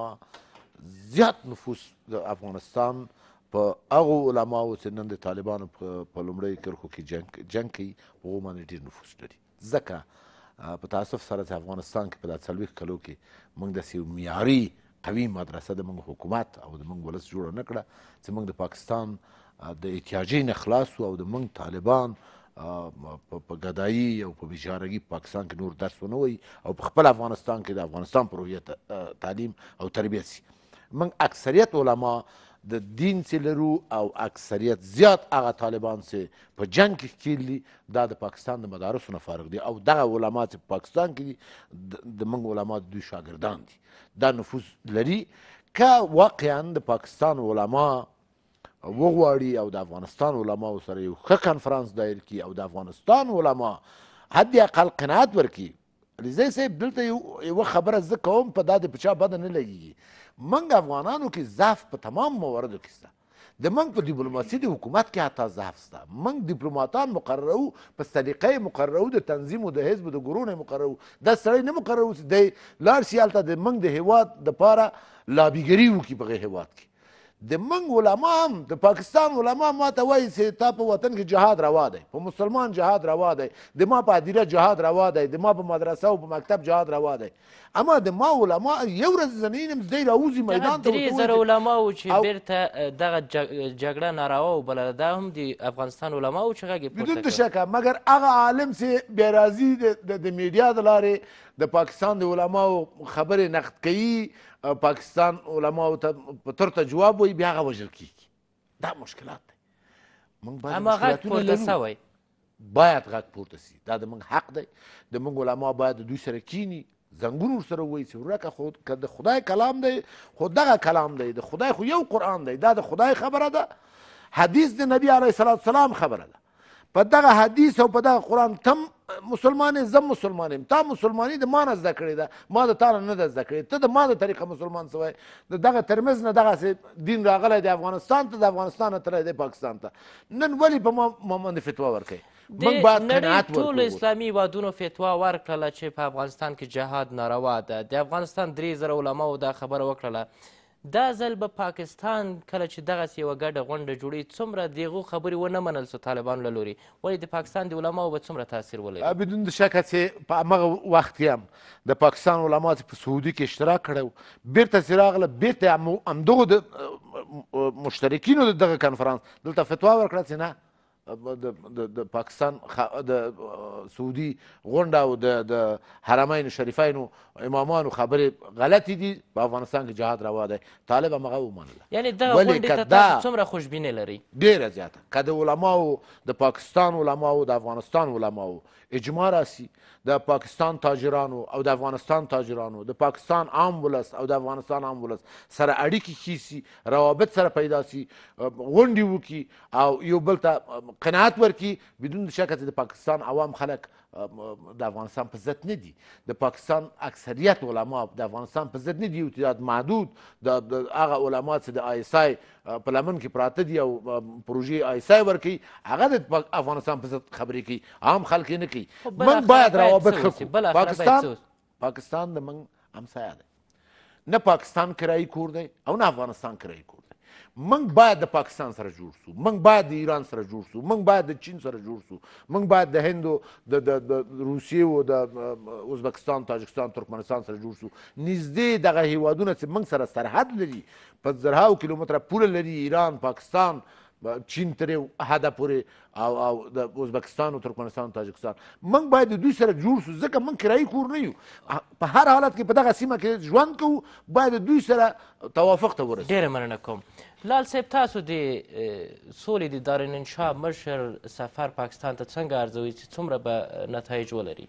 زیات نفوس د افغانستان په هغو علماو چې نن د طالبانو په لومړیو کرښو کې جنگ جنگ کوي په هغو باندې ډېر نفوس لري ځکه په تاسف سره چې افغانستان کې په دا څلوېښت کلو کې موږ داسې یو معیاري قوي مدرسه د موږ حکومت او د موږ ولس جوړه نه کړه چې موږ د پاکستان د احتیاجي نه خلاص او د منګ طالبان په غدایي او په بشارګي پاکستان کې نور درس ونوي او په خپل افغانستان کې د افغانستان پرویه تعلیم او تربیت سي منګ اکثریت علما د دین سي لرو او اکثریت زیات هغه طالبان سي په جنگ کې کېلی دا د پاکستان د مدارسو نه فارغ دي او دغه علما چې په پاکستان کې د منګ علما د دوی شاګردان دي دا نفوذ لري که واقعا د پاکستان علما وغواړي او د افغانستان علماو سره یو ښه کنفرانس دایر کړي او د افغانستان علما حد اقل قناعت ورکړي علیزی صاحب دلته یوه خبره زه کوم په دا د په چا بده نه لګیږي موږ افغانانو کې ضعف په تمام مواردو کې شته د منګ په ډیپلوماسي د حکومت کې حتی ضعف شته منګ ډیپلوماتان مقررو په سلیقه مقررو د تنظیم او د حزب د ګرونه مقررو د سړی نه مقررو دی لار سیالته د منګ د هیواد د پاره لابیګری وکي په هیواد کې د منګ علما هم د پاکستان علما ما ته وایي چې تا په وطن کې جهاد روا دی په مسلمان جهاد روا دی د ما په هدیره جهاد روا دی د ما په مدرسه او په مکتب جهاد روا دی اما د ما علما یو ورځ زنین هم زدی راوځي میدان ته درې زره علما وو چې بیرته دغه جګړه ناروا وبلله دا هم د افغانستان علما وو چې غږ یې بدون شکه مګر هغه عالم چې بیا راځي د میډیا د لارې د پاکستان د علماو خبرې نقد کوي پاکستان علماو ته تر ته جواب وایي بیا هغه وژل کیږي دا مشکلات دی موږ باید مشکلاتونه لرو باید غږ پورته سي دا د موږ حق دی د موږ علما باید دوی سره کینی زنګون ورسره وایي چې ورکه خو که د خدای کلام دی خو دغه کلام دی د خدای خو یو قرآن دی دا د خدای خبره ده حدیث د نبی علیه السلام خبره ده په دغه حدیث او په دغه قرآن تم مسلمان زم مسلمان یم تا مسلمانی د ما نه زده کړې ده ما د تا نه نه ده زده کړې ته د ما د طریقه مسلمان سوی د دغه ترمز نه دغسې دین راغلی دی افغانستان ته د افغانستان نه تللی دی پاکستان ته نن ولې په ما ما باندې فتوا ورکوي موږ باید قناعت ټولو اسلامي هیوادونو فتوا ورکړله چې په افغانستان کې جهاد ناروا ده د افغانستان درې زره علماو دا خبره وکړله دا ځل به پاکستان کله چې دغسې یوه ګډه غونډه جوړوي څومره د هغو خبرې ونه منل سو طالبانو له لورې ولې د پاکستان د علماو به څومره تاثیر ولري بدون د شک هڅې په همغه وخت هم د پاکستان علما چې په سعودي کې اشتراک کړی و بیرته چې راغله بیرته همدغو د مشترکینو دغه کنفرانس دلته فتوا ورکړه چې نه د د پاکستان د سعودي غونډه او د د حرمین شریفین او امامانو خبرې غلطی دي په افغانستان کې جهاد روا دی طالب هغه ومنله یعنی دغه غونډې ته تاسو څومره خوشبینه لري ډیره زیاته که د علماو د پاکستان علماو د افغانستان علماو اجماع راسي د پاکستان تاجرانو او د افغانستان تاجرانو د پاکستان عام ولس او د افغانستان عام ولس سره اړیکې ښې سي روابط سره پیدا سي غونډې وکړي او یو بل ته قناعت ورکي بدون د شکه د پاکستان عوام خلک د افغانستان په ضد نه دي د پاکستان اکثریت علما د افغانستان په ضد نه دي تعداد محدود د هغه علما چې د آی اس آی په لمن کې پراته دي او پروژې آی اس آی ورکوي هغه د افغانستان په ضد خبرې کوي عام خلک یې نه کوي من باید روابط ښه کړو پاکستان پاکستان د من همسایه دی نه پاکستان کرایي کور دی او نه افغانستان کرایي کور موږ باید د پاکستان سره جوړ سو موږ باید د ایران سره جوړ سو موږ باید د چین سره جوړ سو موږ باید د هند د د روسیې او د ازبکستان تاجکستان ترکمنستان سره جوړ سو نږدې دغه هیوادونه چې موږ سره سرحد لري په زرهاو کیلومتره پوله لري ایران پاکستان چین ترې حده پورې او او د ازبکستان او ترکمنستان او تاجکستان موږ باید د دوی سره جوړ شو ځکه موږ کرایي کور نه یو په هر حالت کې په دغه سیمه کې ژوند کوو باید د دوی سره توافق ته ورسو ډېره مننه کوم لال صاحب تاسو د سولې د دارالانشا مشر سفر پاکستان ته څنګه ارزوئ چې څومره به نتایج ولري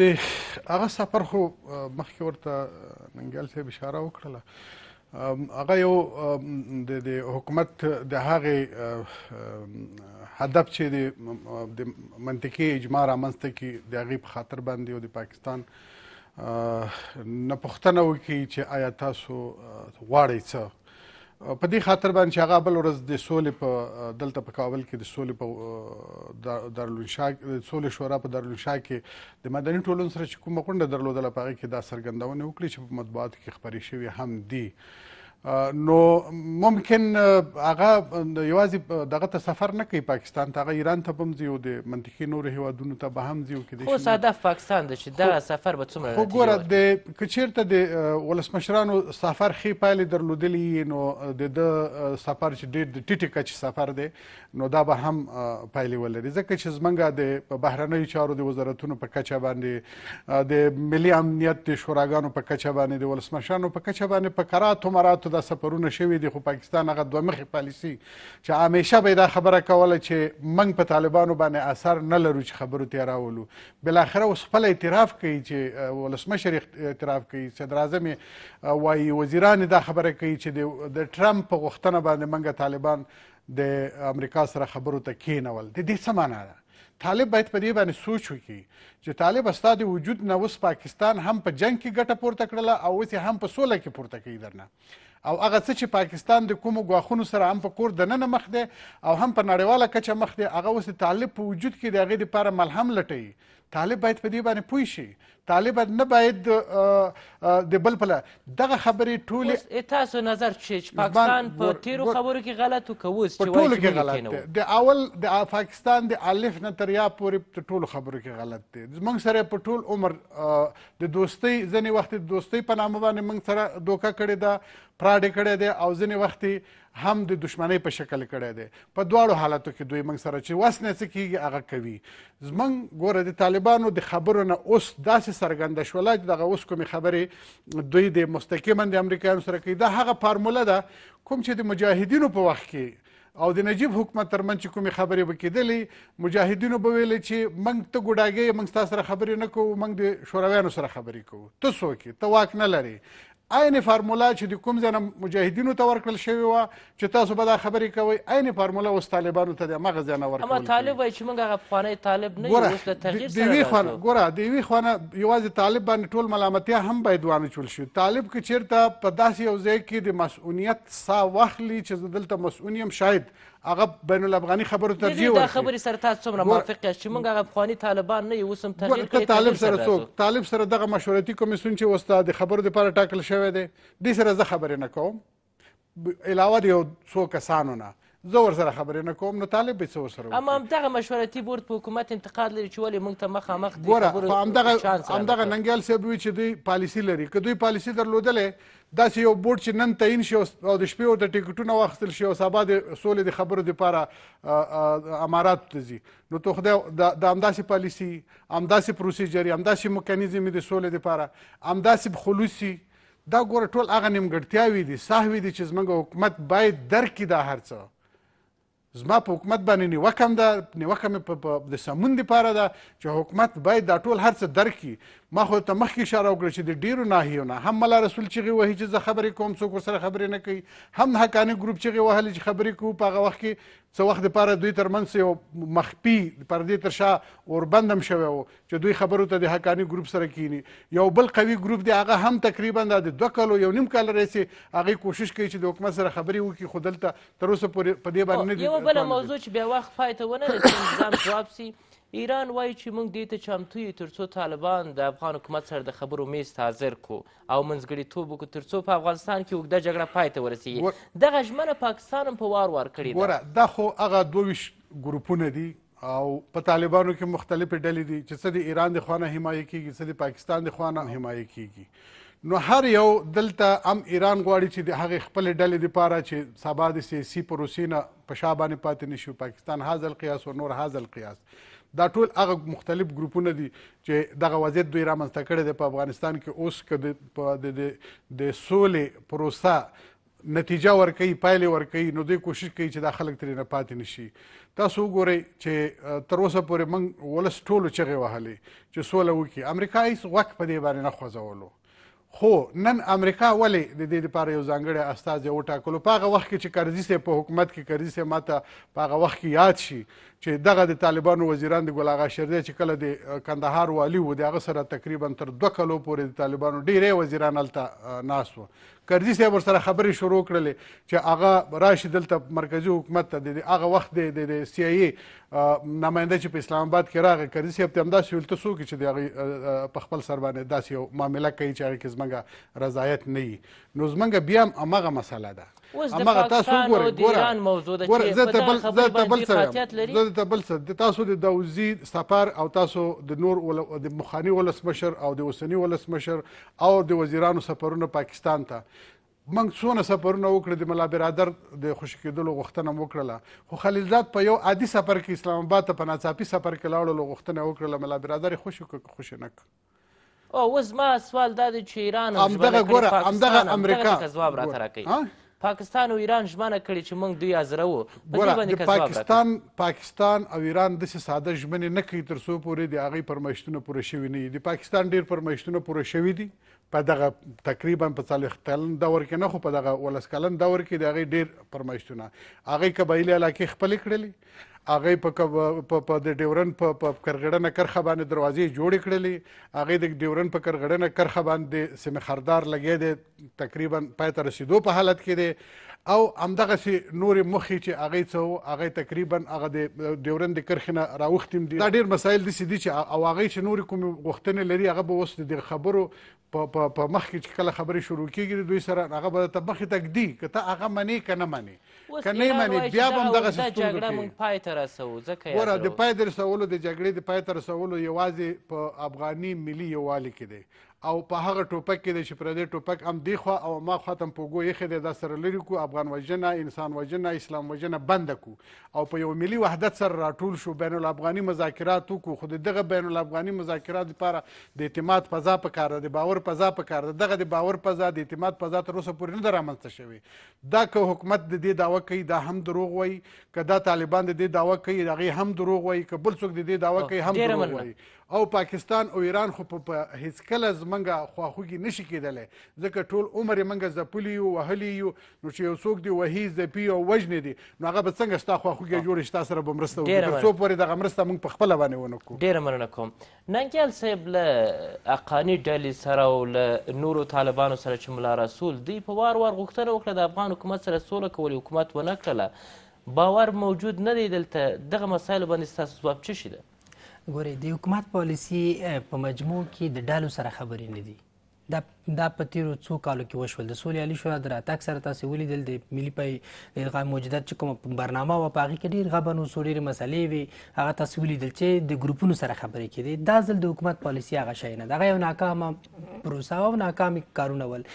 د هغه سفر خو مخکې ورته ننګیال صاحب اشاره وکړله هغه یو د حکومت د هغې هدف چې د منطقي اجماع رامنځته کړي د هغې په خاطر باندې او د پاکستان نه پوښتنه وکړي چې آیا تاسو غواړئ څه په دې خاطر باندې چې هغه بل ورځ د سولې په دلته په کابل کې د سولې په دارالانشا سولې شورا په دارالانشا کې د مدني ټولنو سره چې کومه غونډه درلودله په هغه کې دا څرګندونه وکړې چې په مطبوعاتو کې خبرې شوې هم دي نو ممکن هغه یوازې دغه ته سفر نه کوي پاکستان ته هغه ایران ته به هم ځي او د منطقې نورو هیوادونو ته به هم ځي او کیدای خو ساده پاکستان ده چې دغه سفر به څومره خو ګوره د که چېرته د ولسمشرانو سفر ښې پایلې درلودلې نو د ده سفر چې ډېر د ټیټې کچې سفر دی نو دا به هم پایلې ولري ځکه چې زمونږ د بهرنیو چارو د وزارتونو په کچه باندې د ملي امنیت د شوراګانو په کچه باندې د ولسمشرانو په کچه باندې په کراتو مراتو دا سفرونه شوي دي خو پاکستان هغه دوه مخې پالیسي چې همیشه به دا خبره کوله چې موږ په طالبانو باندې اثر نه لرو چې خبرو ته راولو بالاخره اوس خپل اعتراف کوي چې ولسمشر اعتراف کوي صدر اعظم وایي وزیران دا خبره کوي چې د ټرمپ په غوښتنه باندې موږ طالبان د امریکا سره خبرو ته کینول د دې څه معنا ده طالب باید په دې باندې سوچ وکړي چې طالب ستا د وجود نه اوس پاکستان هم په جنگ کې ګټه پورته کړله او اوس یې هم په سوله کې پورته کوي درنه او هغه څه چې پاکستان د کومو ګواښونو سره هم په کور دننه مخ دی او هم په نړیواله کچه مخ دی هغه اوس د طالب په وجود کې د هغې دپاره ملهم لټوي طالب باید په دې باندې پوه شي طالب نه باید د بل پله دغه خبرې ټولې تاسو نظر چې پاکستان په تیرو خبرو کې غلط وکوس چې ټولو کې غلط دی د اول د پاکستان د الف نه تر یا پورې په ټولو خبرو کې غلط دی موږ سره په ټول عمر د دوستۍ ځنې وخت د دوستۍ په نامه باندې موږ سره دوکه کړې ده پراډې کړې ده او ځنې وخت هم د دشمنی په شکل کړی دی په دواړو حالاتو کې دوی موږ سره چې وس نه څه کیږي هغه کوي زمونږ ګوره د طالبانو د خبرو نه اوس داسې څرګنده شوله چې دغه اوس کومې خبرې دوی د مستقیما د امریکایانو سره کوي دا هغه فارموله ده کوم چې د مجاهدینو په وخت کې او د نجیب حکومت ترمن چې کومې خبرې وکیدلې مجاهدینو به ویل چې موږ ته ګډاګې موږ تاسو سره خبرې نه کوو موږ د شورویانو سره خبرې کوو ته څوک ته واک نه لري عین فارمولا چې د کوم ځای نه مجاهدینو ته ورکړل شوې وه چې تاسو به دا خبرې کوئ عین فارمولا اوس طالبانو ته د همغه ځای نه ورکول اما طالب وایي چې موږ هغه پخوانی طالب نه یو اوس له تغییر سره ګوره د یوې خوا نه یوازې طالب باندې ټول ملامتیا هم باید وانهچول شي طالب که چېرته په داسې یو ځای کې د مسؤونیت سا واخلي چې زه دلته مسؤون یم شاید هغه بین الافغاني خبرو ترجیح ورکړي دا خبرې سره تاسو څومره موافق یاست چې موږ هغه افغاني طالبان نه یو سم تغییر کړی طالب سره څوک طالب سره دغه مشورتي کمیسیون چې وستا د خبرو لپاره ټاکل شوی دی دې سره زه خبرې نه کوم علاوه یو څو کسانو نه زه ورسره خبرې نه کوم نو طالب به څه ورسره اما همدغه مشورتي بورد په حکومت انتقاد لري چې ولې موږ ته مخامخ دي ګوره په همدغه همدغه ننګیال صاحب وایي چې دوی پالیسي لري که دوی پالیسي درلودلې داسې یو بورډ چې نن تعین شي او د شپې ورته ټیکټونه واخیستل شي او سبا د سولې د خبرو دپاره اماراتو ته ځي نو ته خدای د همداسې پالیسي همداسې پروسیجر همداسې میکانیزم د سولې دپاره همداسې خلوصي دا ګوره ټول هغه نیمګړتیاوې دي سهوې دي چې زموږ حکومت باید درک کړي دا هر څه زما په حکومت باندې نیوکه هم ده نیوکه مې د سمون دپاره ده چې حکومت باید دا ټول هر څه درک کړي ما خو ته مخکې اشاره وکړه چې د ډیرو ناحیو نه هم ملا رسول چغې وهي چې زه خبرې کوم څوک ورسره خبرې نه کوي هم حقاني ګروپ چغې وهلې چې خبرې کوو په هغه وخت کې څه وخت دپاره دوی ترمنځ یو مخفي پردې تر شا اوربند هم شوی و چې دوی خبرو ته د حقاني ګروپ سره کینی یو بل قوي ګروپ دی هغه هم تقریبا د دوه کلو یو نیم کال راهیسې هغې کوشش کوي چې د حکومت سره خبرې وکړي خو دلته تر اوسه پورې په دې باندې نه یوه بله موضوع چې بیا وخت پای ته ونه رسېږي ځان جواب سي ایران وایي چې موږ دې ته چمتو یو تر څو طالبان د افغان حکومت سره د خبرو میز ته حاضر کو او منځګړیتوب وکړو تر څو په افغانستان کې اوږده جګړه پای ته ورسیږي دغه ژمنه پاکستان هم په وار وار کړې ده وره دا خو هغه دوه ویشت ګروپونه دي او په طالبانو کې مختلفې ډلې دي چې څه د ایران د خوانه حمایه کیږي څه د پاکستان د خوانه حمایه کیږي نو هر یو دلته هم ایران غواړي چې د هغې خپلې ډلې دپاره چې سبا د سیاسي پروسې نه په شا باندې پاتې نه شي پاکستان هذا القیاس او نور هذا القیاس دا ټول هغه مختلف ګروپونه دي چې دغه وضعیت دوی رامنځته کړی دی په افغانستان کې اوس که د د سولې پروسه نتیجه ورکوي پایلې ورکوي نو دوی کوشش کوي چې دا خلک ترې نه پاتې نشي تاسو وګورئ چې تر اوسه پورې موږ ولس ټولو چغې وهلې چې سوله وکړي امریکا هیڅ غوږ په دې باندې نه خوځولو خو نن امریکا ولې د دې لپاره یو ځانګړی استازی وټاکلو په هغه وخت کې چې کرزي صاحب په حکومت کې کرزي صاحب ماته په هغه وخت کې یاد شي چې دغه د طالبانو وزیران د ګل اغا شرزي چې کله د کندهار والی وو د هغه سره تقریبا تر دوه کلو پورې د طالبانو ډیرې وزیران هلته ناست وو کرزي صاحب ورسره خبرې شروع کړلې چې هغه راشي دلته مرکزي حکومت ته د هغه وخت د د سی ای نماینده چې په اسلام آباد کې راغی کرزي صاحب ته همداسې ویل ته څوک چې د هغې په خپل سر باندې داسې یو معامله کوي چې هغې کې زموږ رضایت نه وي نو زمونږ بیا هم همغه مسله ده همغه تاسو وګورئ ګوره ګوره زه ته بل زه ته بل څه زه ته بل څه تاسو د داوزي سفر او تاسو د نور د مخاني ولسمشر او د اوسني ولسمشر او د وزیرانو سفرونه پاکستان ته منګ څونه سفرونه وکړه د ملا برادر د خوشی کېدلو غوښتنه وکړله خو خلیلزاد په یو عادي سفر کې اسلام آباد ته په ناڅاپي سفر کې لاړلو غوښتنه وکړله ملا برادر خوشی خوشی نه کړ او اوس ما سوال دا دی چې ایران همدغه ګوره همدغه امریکا ځواب راته راکوي پاکستان او ایران ژمنه کړې چې موږ دوی ازرو ګوره د پاکستان پاکستان او ایران داسې ساده ژمنې نه کوي تر څو پورې د هغې فرمایشتونه پوره شوي نه دي پاکستان ډېر فرمایشتونه پوره شوي دي په دغه تقریبا په څلوېښت کلن دور کې نه خو په دغه ولس کلن دور کې د هغې ډېر فرمایشتونه هغې قبایلي علاقې خپلې کړلې هغه په په د ډیورن په کرغړنه کرخه باندې دروازې جوړې کړلې هغه د ډیورن په کرغړنه کرخه باندې سیمه خردار لګې دي تقریبا پاتې رسیدو په حالت کې دي او همدغسې نورې موخې چې هغې څه وو هغې تقریبا هغه د ډیورنډ د کرښې نه راوختي دي دا ډېر مسایل داسې دي چې او هغې چې نورې کومې غوښتنې لري هغه به اوس د خبرو په په مخ کې چې کله خبرې شروع کېږي دوی سره هغه به ته مخې تک دي که ته هغه منې که نه منې که نه یې منې بیا به همدغسې جګړه موږ پای ته رسوو ځکه ګوره د پای ته رسولو د جګړې د پای ته رسولو یوازې په افغاني ملي یووالي کې دی او په هغه ټوپک کې د شپردي ټوپک ام دی خو او ما ختم پوګو یې خې د سر لری کو افغان وجنه انسان وجنه اسلام وجنه بند کو او په یو ملي وحدت سره راټول شو بین الافغاني مذاکرات کو خو دغه بین الافغاني مذاکرات لپاره د اعتماد فضا په کار د باور فضا په کار دغه د باور فضا د اعتماد فضا تر اوسه پورې نه رامنځته شوی دا که حکومت د دې داوا کوي دا هم دروغ وایي که دا طالبان د دې داوا کوي هغه هم دروغ وایي که بل څوک د دې داوا کوي هم دروغ وایي او پاکستان او ایران خو په هیڅ کله منګه خواخوږي نشي کېدلی ځکه ټول عمر یې منګه ځپلي یو وهلي یو نو چې یو څوک دې وهي ځپي او وژنې دي نو هغه به څنګه ستا خواخوږي جوړه ستا سره به مرسته وکړي تر څو پورې دغه مرسته موږ په خپله باندې ونه کړو ډېره مننه کوم ننګیال صاحب له حقاني ډلې سره او له نورو طالبانو سره چې ملا رسول دوی په وار وار غوښتنه وکړه د افغان حکومت سره سوله کولې حکومت ونه کړله باور موجود نه دی دلته دغه مسایلو باندې ستاسو ځواب څه شي ده ګوره د حکومت پالیسی په مجموع کې د ډالو سره خبرې نه دي دا دا په تیرو څو کالو کې وشول د سولې علي شورا د راتګ سره تاسو ولیدل د ملي پای هغه موجودات چې کوم برنامه و په هغه کې ډېر غبن او ډېر مسلې وي هغه تاسو ولیدل چې د ګروپونو سره خبرې کېدې دا ځل د حکومت پالیسی هغه شی نه دغه یو ناکامه پروسه او ناکامې کارونه ول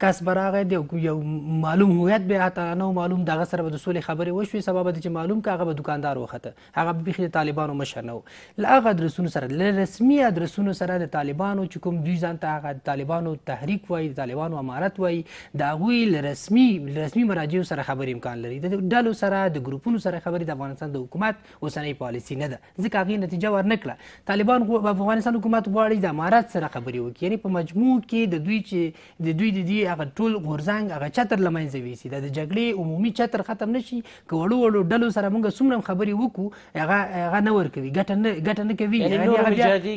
کس براغه دی یو معلوم هویت به اته نو معلوم دغه سره به د سولې خبرې وشوي سبب د چې معلوم که هغه به دکاندار وخته هغه به بيخي طالبانو مشر نه لغه ادرسونو سره ل رسمي ادرسونو سره د طالبانو چې کوم دوی ځان ته هغه طالبانو تحریک وایي طالبانو امارت وایي د هغوی ل رسمي رسمي مراجعو سره خبرې امکان لري د ډلو سره د ګروپونو سره خبرې د افغانستان د حکومت اوسنۍ پالیسي نه ده ځکه هغې نتیجه ورنکړه طالبان په افغانستان حکومت غواړي د امارت سره خبرې وکړي یعنې په مجموع کې د دوی چې د دوی د دې هغه ټول غورځنګ هغه چتر له منځه ویسي دا د جګړې عمومي چتر ختم نشي که وړو وړو ډلو سره موږ څومره خبرې وکړو هغه هغه نه ورکوي ګټه نه ګټه نه کوي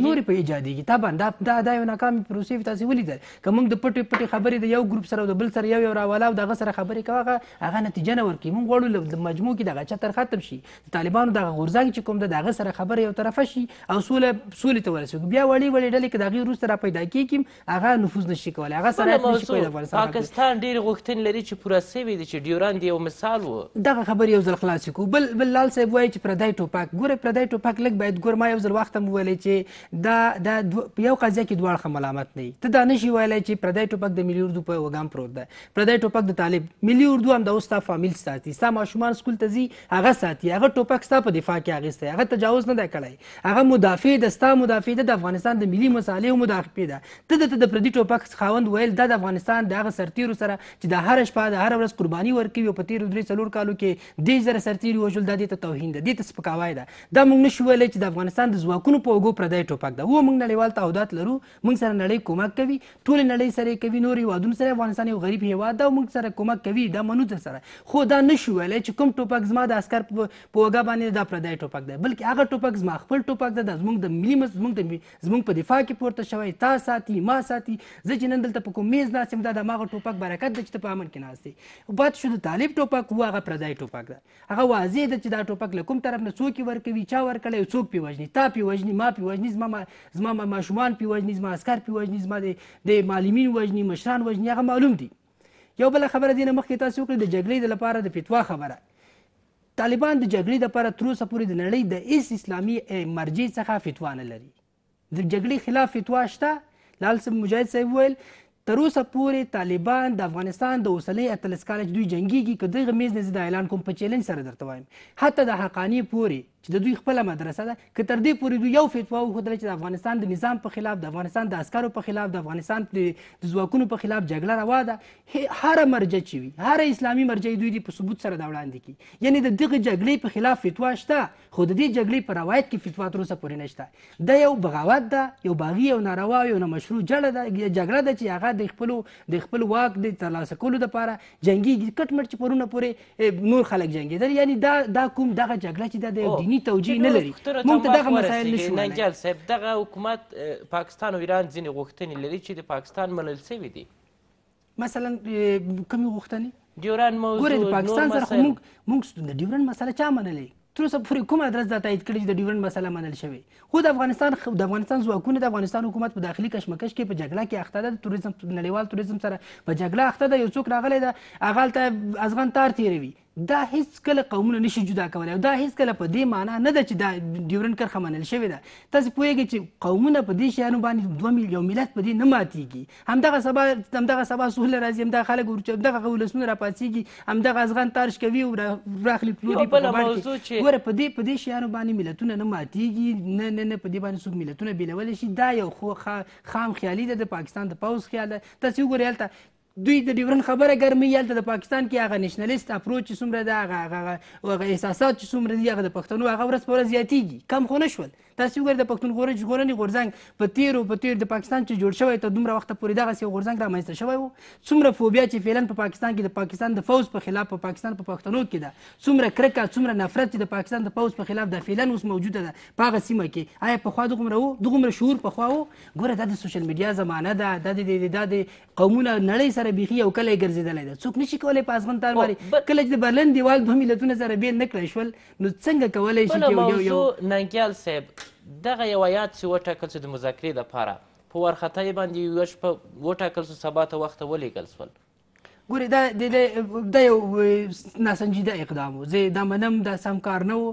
نورې په ایجادېږي طبعا دا دا دا یو ناکامې پروسې تاسې ولیدل که موږ د پټې پټې خبرې د یو ګروپ سره او د بل سره یو یو راواله او د هغه سره خبرې کوو هغه هغه نتیجه نه ورکوي موږ غواړو د مجموع کې دغه چتر ختم شي د طالبانو دغه غورځنګ چې کوم د هغه سره خبره یو طرفه شي او سوله سولې ته ورسېږو بیا وړې وړې ډلې که د هغې وروسته را پیدا کېږي هغه نفوذ نشي کولی هغه سره نشي کولی افغانستان پاکستان ډیر غوښتنې لري چې پوره سوي دي چې ډیورند یو مثال وو دغه خبر یو ځل خلاص کو بل بل لال صاحب وایي چې پردای ټوپک ګوره پردای ټوپک لګ باید ګور ما یو ځل وخت هم ویلی چې دا دا یو قضیه کې دواړه ښه ملامت نه ته دا نشي ویلی چې پردای ټوپک د ملي اردو په وګام پروت دی پردای ټوپک د طالب ملي اردو هم د اوس ستا فامیل ساتي ستا ماشومان سکول ته ځي هغه ساتي هغه ټوپک ستا په دفاع کې اغېستی هغه تجاوز نه دی کړی هغه مدافع د ستا مدافع د افغانستان د ملي مصالحو مدافع ده ته د پردي ټوپک خاوند ویل دا د افغانستان د هغه سرتیرو سره چې د هر شپه د هر ورځ قرباني ورکوي او په تیرو درې څلور کالو کې دېرش زره سرتیري وژل دا دې ته توهین ده دې ته سپکاوی ده دا موږ نشو ویلی چې د افغانستان د ځواکونو په اوږو پردی ټوپک ده هو موږ نړیوال تعهدات لرو موږ سره نړۍ کومک کوي ټولې نړۍ سره یې کوي نور هېوادونو سره افغانستان یو غریب هېواد ده او موږ سره کومک کوي دا منو در سره خو دا نشو ویلی چې کوم ټوپک زما د عسکر په اوږه باندې دا پردی ټوپک ده بلکې هغه ټوپک زما خپل ټوپک ده دا زموږ د ملي زموږ د زموږ په دفاع کې پورته شوی تا ساتي ما ساتي زه چې نن دلته په کوم میز ناست یم دا د د ماغه ټوپک برکت د چې په امن کې ناشې بعد شو د طالب ټوپک هو هغه پردای ټوپک ده هغه واضح ده چې دا ټوپک له کوم طرف نه څوک ورکوي چا ورکړی څوک پی وژني تا پی وژني ما پی وژني زما زما ماشومان پی وژني زما عسکر پی وژني زما د معلمین وژني مشران وژني هغه معلوم دي یو بل خبره دینه مخکې تاسو وکړي د جګړې د لپاره د فتوا خبره طالبان د جګړې د لپاره تر اوسه پورې د نړۍ د ایس اسلامي مرجع څخه فتوا نه لري د جګړې خلاف فتوا شته لال صاحب مجاهد صاحب ویل تر اوسه پورې طالبان د افغانستان د اوسلې اتلس کاله چې دوی جنګیږي که دغه میز نه زه د اعلان کوم په چیلنج سره درته وایم حتی د حقاني پورې چې د دوی خپل مدرسه ده که تر دې پورې دوی یو فتوا وښودله چې د افغانستان د نظام په خلاف د افغانستان د عسکرو په خلاف د افغانستان د ځواکونو په خلاف جګړه روا ده هر مرجع چې وي هر اسلامي مرجع دوی دې په ثبوت سره دا وړاندې کړي یعنې د دغه جګړې په خلاف فتوا شته خو د دې جګړې په روایت کې فتوا تر اوسه پورې نشته دا یو بغاوت ده یو باغي یو ناروا یو نامشروع جګړه ده جګړه ده چې هغه د خپلو د خپل واک د ترلاسه کولو دپاره جنګېږي کټ مټ چې پرونه پورې نور خلک جنګېدل یعنې دا دا کوم دغه جګړه چې ده د ذهني توجیه نه لري موږ ته دغه مسایل نشو ننجل صاحب دغه حکومت پاکستان او ایران ځینې غوښتنې لري چې د پاکستان منل سوي دي مثلا کومې غوښتنې ډیوران موضوع ګوره د پاکستان سره موږ موږ د ډیوران مسله چا منلې تر اوسه پورې کومه ادرس دا تایید کړي چې د ډیورنډ مسله منل شوې خو د افغانستان د افغانستان ځواکونه د افغانستان حکومت په داخلي کشمکش کې په جګړه کې اخته ده د توریزم نړیوال توریزم سره په جګړه اخته ده یو څوک راغلی ده هغه هلته ازغن تار تیروي دا هیڅ کله قومونه نشي جدا کولای او دا هیڅ کله په دې معنی نه ده چې دا ډیورن کرخه منل شوې ده تاسو پوهیږئ چې قومونه په دې شیانو باندې دوه میلیون ملت په دې نه ماتیږي همدغه سبا همدغه سبا سهوله راځي همدغه خلک همدغه ولسونه راپاڅیږي همدغه ازغان تارش کوي او راخلي پلوري په ګوره په دې په دې شیانو باندې ملتونه نه ماتیږي نه نه نه په دې باندې څوک ملتونه بیلولی شي دا یو خو خام خیالي ده د پاکستان د پوز خیال ده تاسو وګورئ هلته دوی د ډیورن خبره ګرمي یالته د پاکستان کې هغه نېشنلیست اپروچ څومره ده هغه هغه احساسات چې څومره دي هغه د پښتنو هغه ورځ په ورځ زیاتېږي کم خو نه شول تاسو وګورئ د پښتون غورج غورنی غورځنګ په تیرو په تیر د پاکستان چې جوړ شوی ته دومره وخت پورې دغه سی غورځنګ رامنځته شوی وو څومره فوبیا چې فعلا په پاکستان کې د پاکستان د فوز په خلاف په پاکستان په پښتنو کې ده څومره کرکه څومره نفرت چې د پاکستان د فوز په خلاف د فعلا اوس موجوده ده په هغه سیمه کې آیا پخوا دغومره وو دغومره شعور پخوا وو ګوره دا د سوشل میډیا زمانه ده دا د دا د قومونه نړۍ سره بیخي یو کلی ګرځېدلی ده څوک نشي کولی په افغانستان باندې کله چې د برلین دیوال دوه ملتونه سره بیل نه کړی شول نو څنګه کولی شي یو یو ننګیال صاحب دغه یو آیات چې وټاکل سو د مذاکرې لپاره په وارخطایي باندې یوه شپه وټاکل سو سبا ته وخته ولیږل سول ګورې دا د دا یو ناسنجیده اقدام و زه دا منم دا سم کار نه و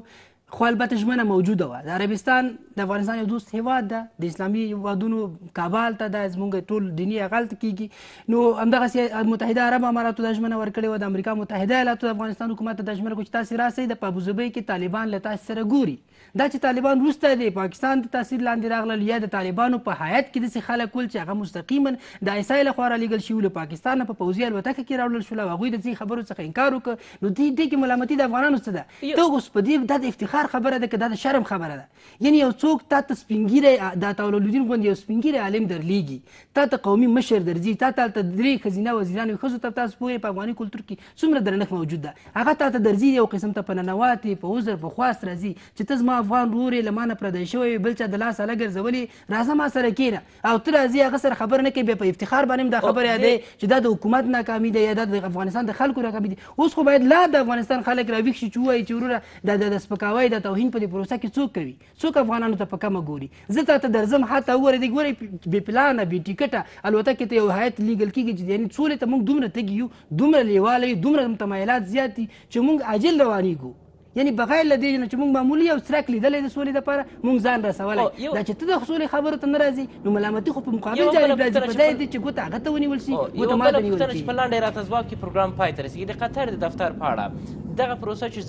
خو البته ژمنه موجوده وه د عربستان د افغانستان یو دوست هیواد ده د اسلامي هیوادونو کابل ته ده زموږ ټول دیني غلط کیږي نو همدغسې متحده عرب اماراتو دا ژمنه ورکړې وه د امریکا متحده ایالاتو د افغانستان حکومت ته دا ژمنه کړې چې تاسې راسئ د په ابوظبۍ کې طالبان له تاسې سره ګوري دا چې طالبان وروسته د پاکستان د تاثیر لاندې راغلل یا د طالبانو په حیات کې داسې خلک ول چې هغه مستقیما د ایسای لخوا رالېږل شوي له پاکستان نه په پوځي الوتکه کې راوړل شول او هغوی د دې خبرو څخه انکار وکړ نو دې کې ملامتي د افغانانو څه ده ته اوس په دې دا د افتخار کار خبره ده که دا د شرم خبره ده یعنی یو څوک تا ته سپینګیری د طالالدین غوندې یو سپینګیری عالم درلیږي تا ته قومي مشر درځي تا ته هلته درې ښځینه وزیران وي ښځو ته تاسو پوهې په افغاني کلتور کې څومره درنښت موجود ده هغه تا ته درځي یو قسم ته په ننواتې په عذر په خواست راځي چې ته زما افغان ورور یې له ما نه پردی شوی وي بل چا د لاسه لګرځولې راځه ما سره کښېنه او ته راځي هغه سره خبر نه کوي بیا په افتخار باندې هم دا خبره یادوي چې دا د حکومت ناکامي ده یا دا د افغانستان د خلکو ناکامي دي اوس خو باید لا د افغانستان خلک راویښ شي چې ووایي چې وروره دا د سپکاوی خدای د توهین په دې پروسه کې څوک کوي څوک افغانانو ته په کمه ګوري زه تا ته درځم حتی وګورې دی ګورې بې پلانه بې ټیکټه الوتکې ته یو هیات لیږل کېږي چې یعنې سولې ته موږ دومره تږي یو دومره لیواله یو دومره تمایلات زیات دي چې موږ عاجل روانېږو یعنی بغیر له دې نه چې موږ معمولی یو څرک لیدلی د سولې دپاره موږ ځان رسولی دا چې ته د سولې خبرو ته نه راځي نو ملامتي خو په مقابل جانب راځي په ځای دې چې ګوته هغه ته ونیول شي ګوته ما ته نیول شي په لنډې راته ځواب کې پروګرام پای ته رسېږي د قطر د دفتر په اړه دغه پروسه چې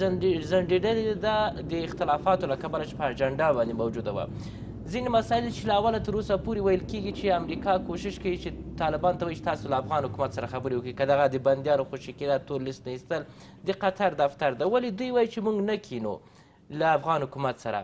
زنډېدلې ده د اختلافاتو له کبله چې په اجنډا باندې موجوده وه ځینې مسایل چې له اوله تر اوسه پورې ویل کېږي چې امریکا کوشش کوي چې طالبان ته وایي چې تاسو له افغان حکومت سره خبرې وکړي که دغه د بندیانو خوشي کېدا ټول لیست نه ایستل د قطر دفتر ده ولې دوی وایي چې موږ نه کینو له افغان حکومت سره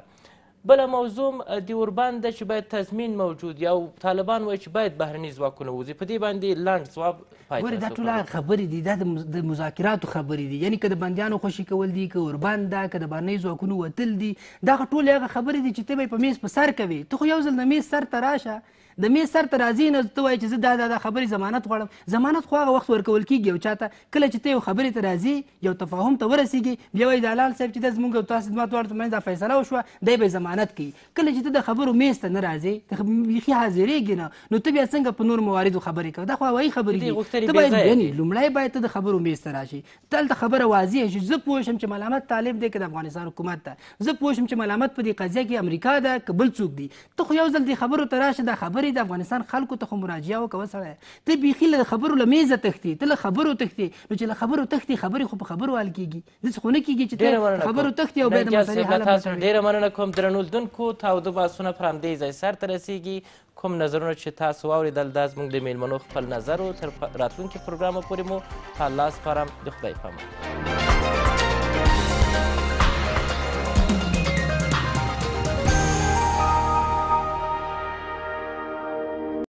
بله موضوع د اوربان ده چې باید تضمین موجود یا طالبان وایي چې باید بهرني ځواکونه ووځي په دې باندې لنډ ځواب ګورې دا ټول خبرې دي دا د مذاکراتو خبرې دي یعنی که د بندیانو خوشي کول دي که اوربان ده که د بهرنیو ځواکونو وتل دي دا ټول هغه خبرې دي چې ته به یې په میز په سر کوې ته خو یو ځل د میز سر ته راشه د می سر ته راځي نه ته وایي چې زه دا دا, دا خبرې ضمانت غواړم ضمانت خو هغه وخت ورکول کیږي او چاته کله چې ته یو خبرې ته راځي یو تفاهم ته ورسیږي بیا وایي دلال صاحب چې دا زموږ او تاسو دواړو ترمنځ دا فیصله وشوه دی به ضمانت کوي کله چې ته د خبرو میز ته نه راځي ته بیخي حاضرېږي نه نو ته بیا څنګه په نور مواردو خبرې کوې دا خو هوایي خبرې دي ته باید یعنې لومړی باید ته د خبرو میز ته راشي دلته خبره واضح شي زه پوه شم چې ملامت طالب دی که د افغانستان حکومت ته زه پوه شم چې ملامت په دې قضیه کې امریکا ده که بل څوک دی ته خو یو ځل دې خبرو ته راشه دا خبرې خبرې د افغانستان خلکو ته خو مراجعه وکوه سړی ته بیخي له خبرو له میزه تښتي ته له خبرو تښتي نو چې له خبرو تښتي خبرې خو په خبرو حل کېږي داسې خو نه کېږي چې ته خبرو تښتي او بیا د مسلې حل ډېره مننه کوم درنو لیدونکو تاوده بحثونه پر همدې ځای سرته رسیږي کوم نظرونه چې تاسو واورېدل دا زموږ د میلمنو خپل نظر و تر راتلونکي پروګرامه پورې مو په الله سپارم د خدای په امان